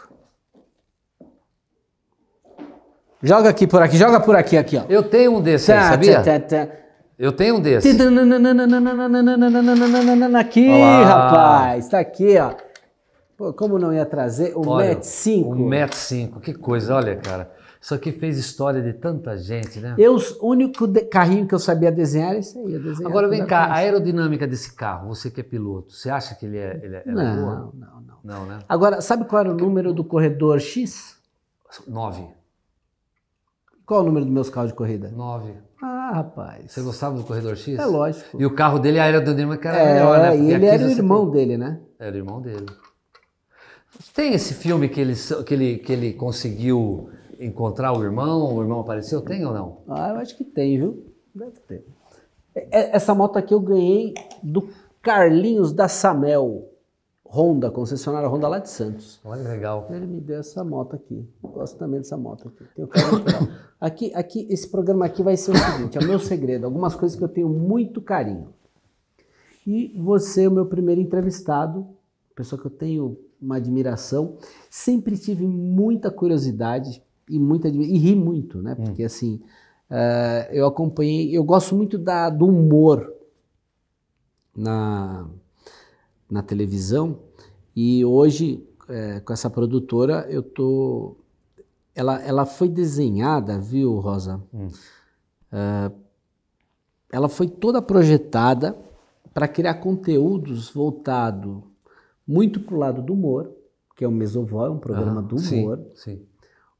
Joga aqui por aqui, joga por aqui, aqui, ó. Eu tenho um desse, tá, aí, sabia? Tá, tá, eu tenho um desse. Aqui, Olá. rapaz. Tá aqui, ó. Pô, como não ia trazer o Met 5? O Met 5, que coisa, olha, cara. Isso aqui fez história de tanta gente, né? Eu, o único carrinho que eu sabia desenhar era esse aí. Agora vem cá, a aerodinâmica desse carro, você que é piloto, você acha que ele é, ele é não, boa? Não, não, não. Né? Agora, sabe qual era o número do corredor X? 9. Qual o número do meus carros de corrida? Nove. Ah, rapaz. Você gostava do Corredor X? É lógico. E o carro dele era do Nirma, que era é, melhor, né? e ele era o irmão tem... dele, né? Era o irmão dele. Tem esse filme que ele, que ele, que ele conseguiu encontrar o irmão, o irmão apareceu? Tem ou não? Ah, eu acho que tem, viu? Deve ter. É, é, essa moto aqui eu ganhei do Carlinhos da Samel. Honda, concessionária Honda lá de Santos. Olha, legal. Ele me deu essa moto aqui. Eu gosto também dessa moto aqui. aqui, aqui, esse programa aqui vai ser o seguinte, é o meu segredo, algumas coisas que eu tenho muito carinho. E você, é o meu primeiro entrevistado, pessoa que eu tenho uma admiração, sempre tive muita curiosidade e muita e ri muito, né? Porque hum. assim, uh, eu acompanhei, eu gosto muito da, do humor na na televisão e hoje é, com essa produtora eu tô ela ela foi desenhada viu Rosa hum. É, ela foi toda projetada para criar conteúdos voltado muito para o lado do humor que é o Mesovó, é um programa ah, do humor sim, sim.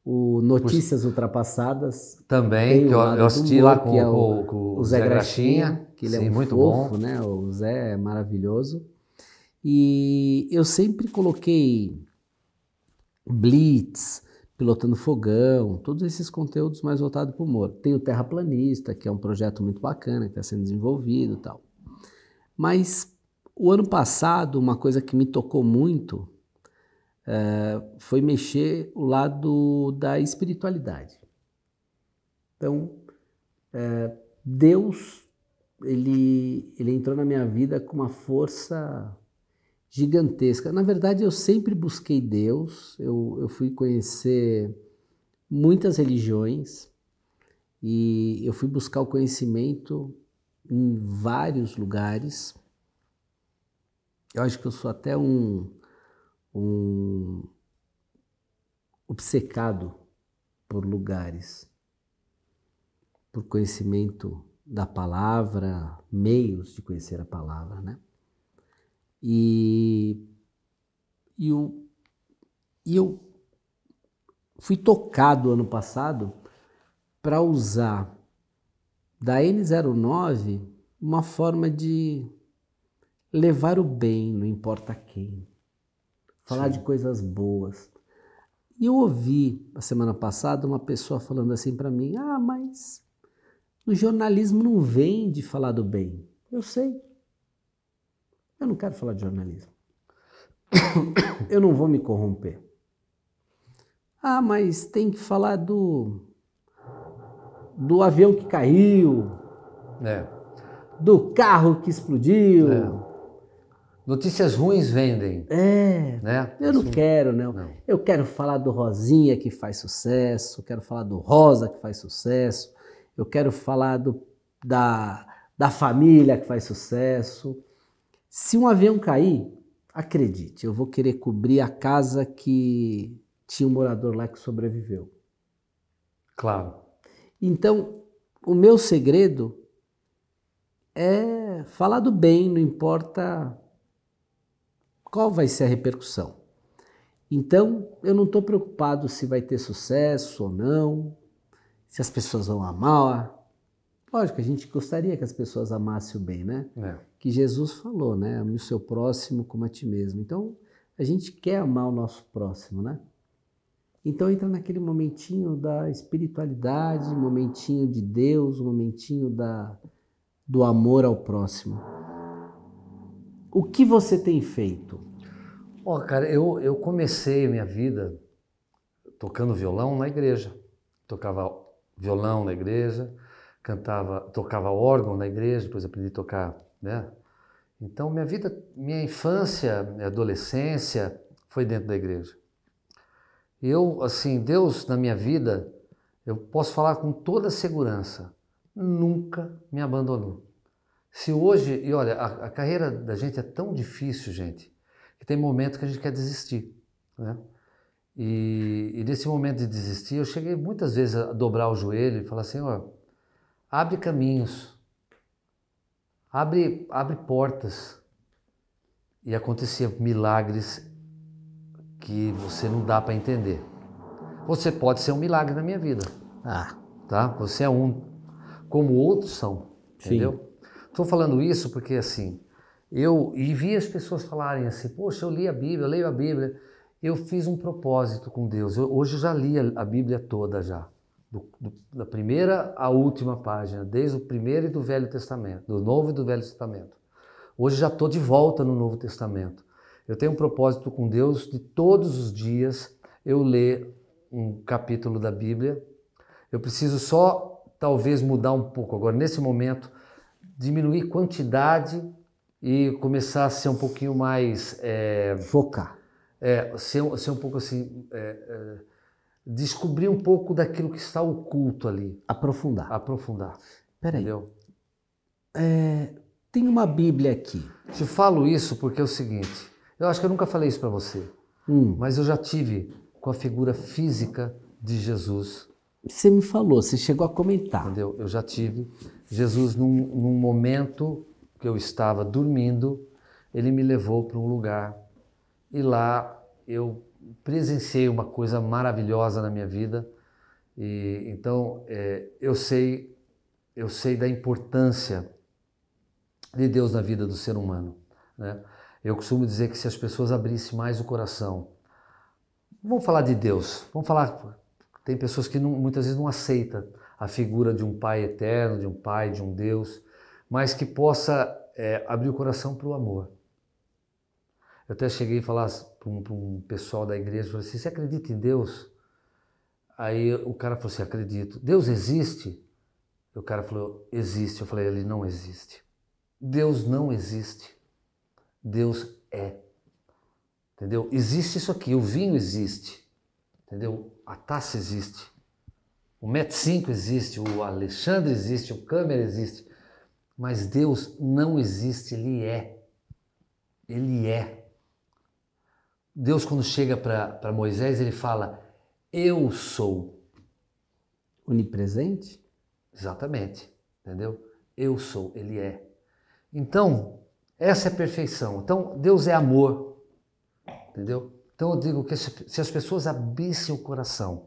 O Notícias Puxa. Ultrapassadas. Também, que eu, eu assisti humor, lá com, é o, com, o, Zé, Zé Graxinha, Graxinha, que ele é sim, é um muito fofo, bom. né? O Zé é maravilhoso. E eu sempre coloquei blitz, pilotando fogão, todos esses conteúdos mais voltados para o humor. Tem o Terraplanista, que é um projeto muito bacana, que está sendo desenvolvido e tal. Mas o ano passado, uma coisa que me tocou muito é, foi mexer o lado da espiritualidade. Então, é, Deus, ele, ele entrou na minha vida com uma força gigantesca. Na verdade, eu sempre busquei Deus, eu, eu fui conhecer muitas religiões e eu fui buscar o conhecimento em vários lugares. Eu acho que eu sou até um, um obcecado por lugares, por conhecimento da palavra, meios de conhecer a palavra, né? E, e, eu, e eu fui tocado ano passado para usar da N09 uma forma de levar o bem, não importa quem. Falar Sim. de coisas boas. E eu ouvi a semana passada uma pessoa falando assim para mim: "Ah, mas no jornalismo não vem de falar do bem". Eu sei. Eu não quero falar de jornalismo. Eu não vou me corromper. Ah, mas tem que falar do do avião que caiu, é. do carro que explodiu. É. Notícias ruins vendem. É. Né? Eu assim, não quero, né? não. Eu quero falar do Rosinha que faz sucesso, quero falar do Rosa que faz sucesso, eu quero falar do, da, da família que faz sucesso, se um avião cair, acredite, eu vou querer cobrir a casa que tinha um morador lá que sobreviveu. Claro. Então, o meu segredo é falar do bem, não importa qual vai ser a repercussão. Então, eu não estou preocupado se vai ter sucesso ou não, se as pessoas vão amar, Lógico, a gente gostaria que as pessoas amassem o bem, né? É. Que Jesus falou, né? Ame o seu próximo como a ti mesmo. Então, a gente quer amar o nosso próximo, né? Então entra naquele momentinho da espiritualidade, momentinho de Deus, momentinho da, do amor ao próximo. O que você tem feito? Ó, oh, cara, eu, eu comecei minha vida tocando violão na igreja. Tocava violão na igreja, cantava, tocava órgão na igreja, depois aprendi a tocar, né? Então minha vida, minha infância, minha adolescência foi dentro da igreja. Eu, assim, Deus na minha vida, eu posso falar com toda segurança, nunca me abandonou. Se hoje, e olha, a, a carreira da gente é tão difícil, gente, que tem momentos que a gente quer desistir, né? E, e, nesse momento de desistir, eu cheguei muitas vezes a dobrar o joelho e falar assim, ó, abre caminhos, abre, abre portas. E acontecia milagres que você não dá para entender. Você pode ser um milagre na minha vida. Ah. Tá? Você é um, como outros são. Entendeu? Estou falando isso porque assim, eu e vi as pessoas falarem assim: Poxa, eu li a Bíblia, eu leio a Bíblia. Eu fiz um propósito com Deus. Eu, hoje eu já li a, a Bíblia toda já do, do, da primeira à última página, desde o primeiro e do Velho Testamento, do Novo e do Velho Testamento. Hoje já estou de volta no Novo Testamento. Eu tenho um propósito com Deus de todos os dias eu ler um capítulo da Bíblia. Eu preciso só, talvez, mudar um pouco agora, nesse momento, diminuir quantidade e começar a ser um pouquinho mais. É, Focar. É, ser, ser um pouco assim. É, é descobrir um pouco daquilo que está oculto ali. Aprofundar. Aprofundar. Peraí. Entendeu? É, tem uma Bíblia aqui. Te falo isso porque é o seguinte. Eu acho que eu nunca falei isso para você. Hum. Mas eu já tive com a figura física de Jesus. Você me falou, você chegou a comentar. Entendeu? Eu já tive. Jesus, num, num momento que eu estava dormindo, ele me levou para um lugar e lá eu presenciei uma coisa maravilhosa na minha vida. E, então, é, eu sei eu sei da importância de Deus na vida do ser humano. Né? Eu costumo dizer que se as pessoas abrissem mais o coração, vamos falar de Deus, vamos falar. Tem pessoas que não, muitas vezes não aceitam a figura de um Pai eterno, de um Pai, de um Deus, mas que possa é, abrir o coração para o amor. Eu até cheguei a falar para um, um, pessoal da igreja, falei assim, você acredita em Deus? Aí o cara falou assim, acredito. Deus existe? E o cara falou, existe. Eu falei, ele não existe. Deus não existe. Deus é. Entendeu? Existe isso aqui, o vinho existe. Entendeu? A taça existe. O Met 5 existe, o Alexandre existe, o câmera existe. Mas Deus não existe, ele é. Ele é. Deus, quando chega para Moisés, ele fala: Eu sou. Onipresente? Exatamente, entendeu? Eu sou, ele é. Então, essa é a perfeição. Então, Deus é amor, entendeu? Então, eu digo que se as pessoas abrissem o coração,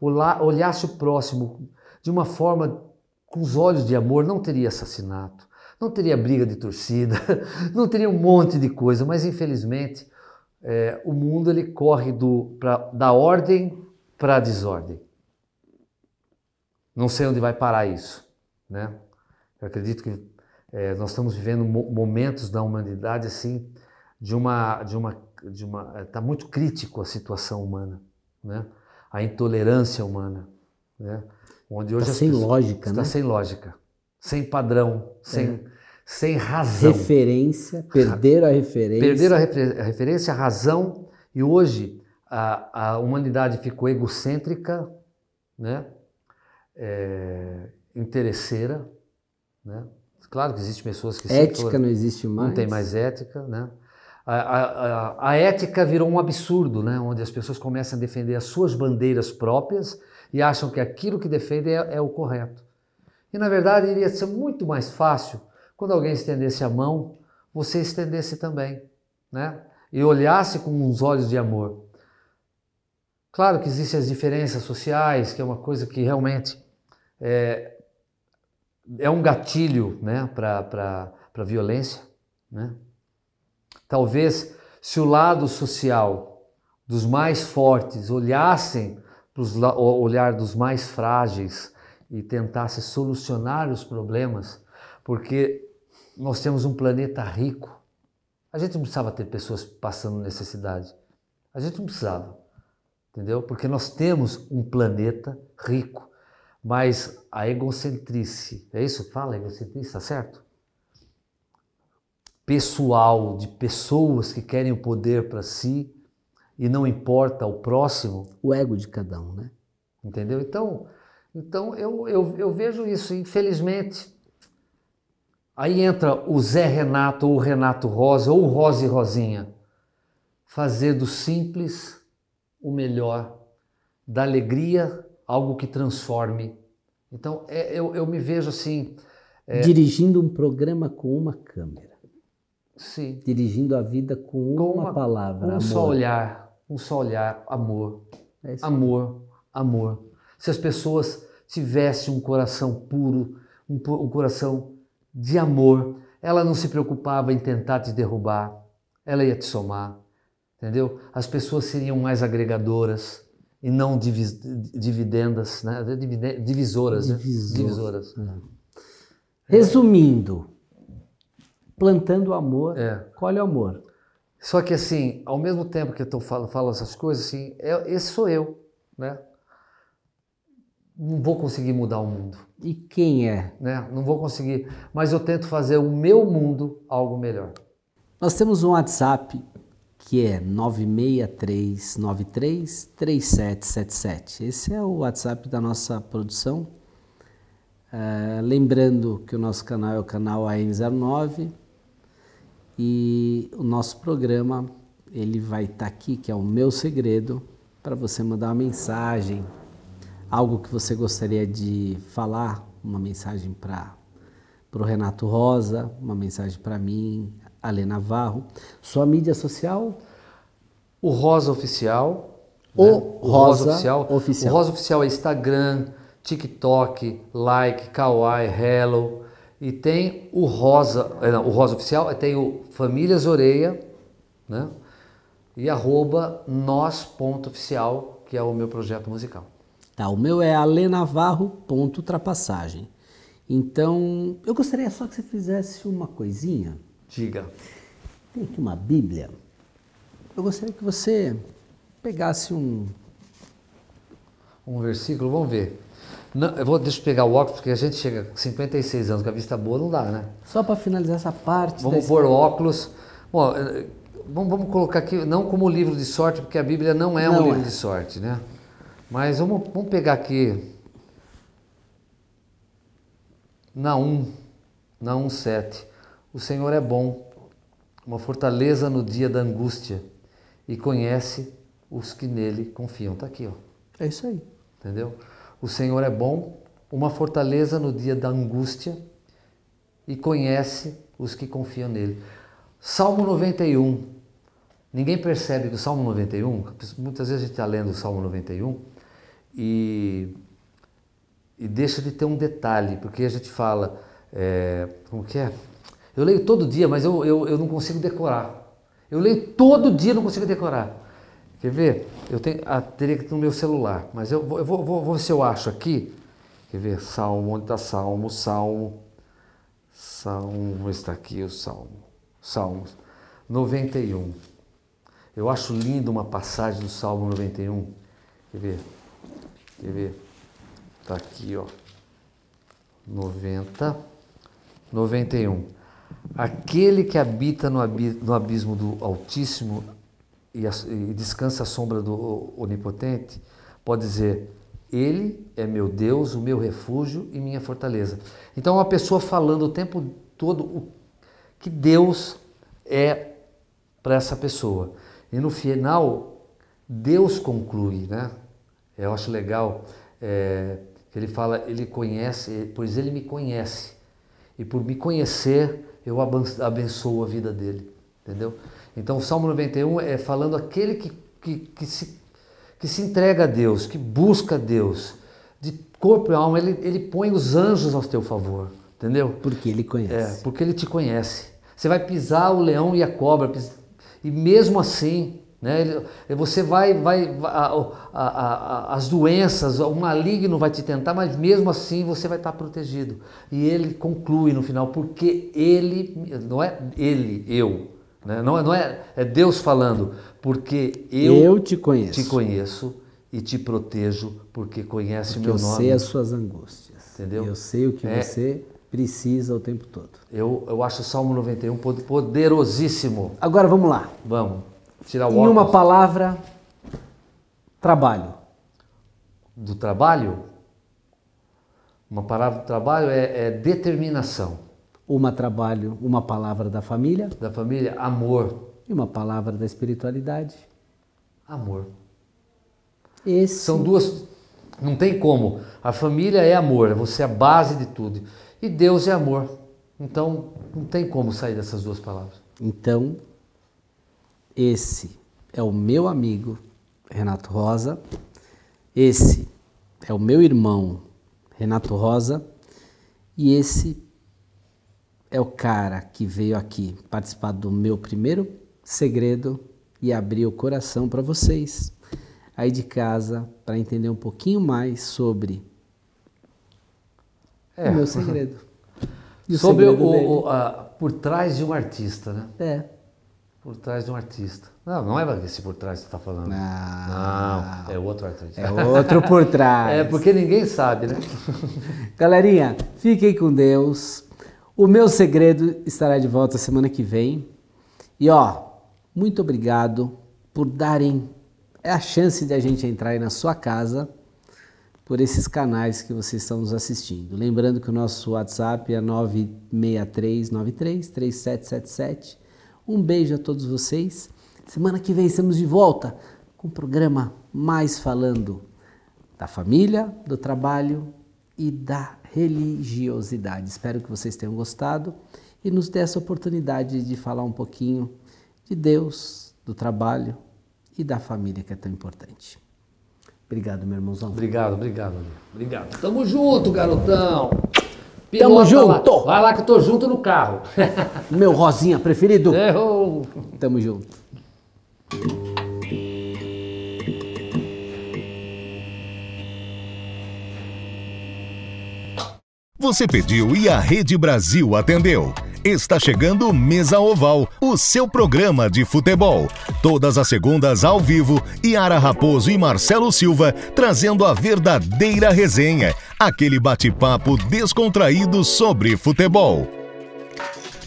olhasse o próximo de uma forma com os olhos de amor, não teria assassinato, não teria briga de torcida, não teria um monte de coisa, mas infelizmente é, o mundo ele corre do, pra, da ordem para a desordem. Não sei onde vai parar isso. Né? Eu acredito que é, nós estamos vivendo momentos da humanidade assim de uma de uma de uma está é, muito crítico a situação humana, né? A intolerância humana, né? Onde hoje está sem pessoas, lógica, está né? sem lógica, sem padrão, sem é sem razão. Referência, perderam a referência. Perderam a, refer a referência, a razão, e hoje a, a humanidade ficou egocêntrica, né? É, interesseira, né? Claro que existem pessoas que... Ética não existe mais. Não tem mais ética, né? A, a, a, ética virou um absurdo, né? onde as pessoas começam a defender as suas bandeiras próprias e acham que aquilo que defendem é, é o correto. E, na verdade, iria ser muito mais fácil quando alguém estendesse a mão, você estendesse também, né? E olhasse com uns olhos de amor. Claro que existem as diferenças sociais, que é uma coisa que realmente é, é um gatilho né, para a violência. Né? Talvez se o lado social dos mais fortes olhassem para o olhar dos mais frágeis e tentasse solucionar os problemas, porque nós temos um planeta rico. A gente não precisava ter pessoas passando necessidade. A gente não precisava, entendeu? Porque nós temos um planeta rico. Mas a egocentrice, é isso que fala? Egocentrice, tá certo? Pessoal, de pessoas que querem o poder para si e não importa o próximo. O ego de cada um, né? Entendeu? Então, então eu, eu, eu vejo isso, infelizmente. Aí entra o Zé Renato ou o Renato Rosa ou o Rosa e Rosinha. Fazer do simples o melhor, da alegria algo que transforme. Então é, eu, eu me vejo assim. É... Dirigindo um programa com uma câmera. Sim. Dirigindo a vida com, com uma, palavra. Um amor. só olhar, um só olhar, amor. É amor, amor. Se as pessoas tivessem um coração puro, um, um coração de amor. Ela não se preocupava em tentar te derrubar, ela ia te somar, entendeu? As pessoas seriam mais agregadoras e não dividendas, né? divisoras. Né? Divisor. Né? divisoras. É. Resumindo, plantando amor, é. colhe amor. Só que assim, ao mesmo tempo que eu tô, falo, falo essas coisas, assim, é, esse sou eu, né? não vou conseguir mudar o mundo. E quem é? Né? Não vou conseguir, mas eu tento fazer o meu mundo algo melhor. Nós temos um WhatsApp que é 963933777. Esse é o WhatsApp da nossa produção. Uh, lembrando que o nosso canal é o canal an 09 e o nosso programa ele vai estar tá aqui, que é o meu segredo, para você mandar uma mensagem, algo que você gostaria de falar, uma mensagem para o Renato Rosa, uma mensagem para mim, Alê Navarro. Sua mídia social? O Rosa Oficial. O, né? o Rosa, Rosa oficial. oficial. O Rosa Oficial é Instagram, TikTok, Like, Kawaii, Hello. E tem o Rosa, eh, não, o Rosa Oficial, eh, tem o Famílias Oreia, né? E arroba nós.oficial, que é o meu projeto musical. Tá, o meu é alenavarro.ultrapassagem. Então, eu gostaria só que você fizesse uma coisinha. Diga. Tem aqui uma Bíblia. Eu gostaria que você pegasse um. Um versículo, vamos ver. Não, eu vou, deixa eu pegar o óculos, porque a gente chega com 56 anos, com a vista boa não dá, né? Só para finalizar essa parte. Vamos pôr óculos. Bom, eh, vamos, colocar aqui, não como livro de sorte, porque a Bíblia não é não um livro é. de sorte, né? Mas vamos, vamos pegar aqui na 1, na 7. O Senhor é bom, uma fortaleza no dia da angústia, e conhece os que nele confiam. Está aqui, ó. É isso aí. Entendeu? O Senhor é bom, uma fortaleza no dia da angústia, e conhece os que confiam nele. Salmo 91. Ninguém percebe que o Salmo 91, muitas vezes a gente está lendo o Salmo 91, e, e deixa de ter um detalhe, porque a gente fala, é, como que é? Eu leio todo dia, mas eu, eu, eu não consigo decorar. Eu leio todo dia não consigo decorar. Quer ver? Eu tenho, a ah, teria que ter no meu celular, mas eu, eu vou, vou, vou ver se eu acho aqui. Quer ver? Salmo, onde está Salmo? Salmo. Salmo, está aqui o Salmo. Salmos 91. Eu acho lindo uma passagem do Salmo 91. Quer ver? Quer ver? Tá aqui, ó. 90, 91. Aquele que habita no abismo do Altíssimo e descansa à sombra do Onipotente, pode dizer: Ele é meu Deus, o meu refúgio e minha fortaleza. Então, uma pessoa falando o tempo todo o que Deus é para essa pessoa. E no final, Deus conclui, né? Eu acho legal é, ele fala, ele conhece, pois ele me conhece. E por me conhecer, eu abençoo a vida dele. Entendeu? Então o Salmo 91 é falando aquele que, que, que, se, que se entrega a Deus, que busca a Deus, de corpo e alma, ele, ele põe os anjos ao teu favor. Entendeu? Porque ele conhece. É, porque ele te conhece. Você vai pisar o leão e a cobra, e mesmo assim né? Você vai, vai a, a, a, as doenças, o maligno vai te tentar, mas mesmo assim você vai estar protegido. E ele conclui no final, porque ele, não é ele, eu, né? não, é, não é, é Deus falando, porque eu, eu te, conheço. te conheço e te protejo, porque conhece porque meu nome. Eu sei as suas angústias, entendeu? Eu sei o que é, você precisa o tempo todo. Eu, eu acho o Salmo 91 poderosíssimo. Agora vamos lá. Vamos. Tirar o em óculos. uma palavra, trabalho. Do trabalho? Uma palavra do trabalho é, é determinação. Uma trabalho, uma palavra da família. Da família, amor. E uma palavra da espiritualidade. Amor. Esse... São duas. Não tem como. A família é amor, você é a base de tudo. E Deus é amor. Então, não tem como sair dessas duas palavras. Então, esse é o meu amigo Renato Rosa. Esse é o meu irmão Renato Rosa. E esse é o cara que veio aqui participar do meu primeiro segredo e abrir o coração para vocês aí de casa para entender um pouquinho mais sobre é. o meu segredo. E sobre o, o, o a, por trás de um artista, né? É. Por trás de um artista. Não, não é esse por trás que você está falando. Não. não. é outro artista. É outro por trás. é porque ninguém sabe, né? Galerinha, fiquem com Deus. O meu segredo estará de volta semana que vem. E ó, muito obrigado por darem é a chance de a gente entrar aí na sua casa por esses canais que vocês estão nos assistindo. Lembrando que o nosso WhatsApp é 3777. Um beijo a todos vocês. Semana que vem estamos de volta com o programa Mais Falando da família, do trabalho e da religiosidade. Espero que vocês tenham gostado e nos dê essa oportunidade de falar um pouquinho de Deus, do trabalho e da família que é tão importante. Obrigado, meu irmãozão. Obrigado, obrigado. Obrigado. Tamo junto, garotão. Pilota Tamo junto! Lá. Vai lá que eu tô junto no carro. Meu Rosinha preferido. Errou. Tamo junto. Você pediu e a Rede Brasil atendeu. Está chegando Mesa Oval, o seu programa de futebol. Todas as segundas ao vivo, Yara Raposo e Marcelo Silva trazendo a verdadeira resenha, aquele bate-papo descontraído sobre futebol.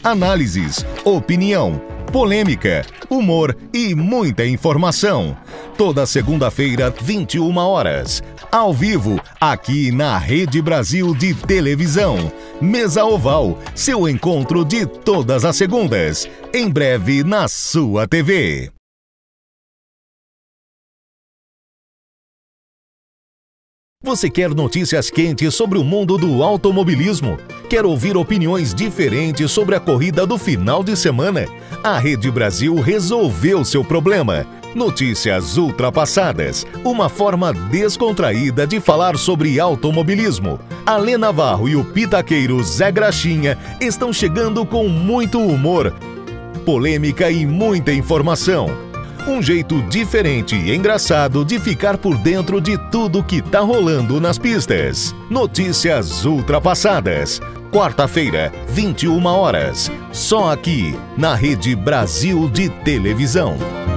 Análises, opinião polêmica, humor e muita informação. Toda segunda-feira, 21 horas, ao vivo, aqui na Rede Brasil de Televisão. Mesa Oval, seu encontro de todas as segundas, em breve na sua TV. Você quer notícias quentes sobre o mundo do automobilismo? Quer ouvir opiniões diferentes sobre a corrida do final de semana? A Rede Brasil resolveu seu problema. Notícias ultrapassadas, uma forma descontraída de falar sobre automobilismo. Alê Navarro e o pitaqueiro Zé Graxinha estão chegando com muito humor, polêmica e muita informação. Um jeito diferente e engraçado de ficar por dentro de tudo que tá rolando nas pistas. Notícias ultrapassadas. Quarta-feira, 21 horas. Só aqui, na Rede Brasil de Televisão.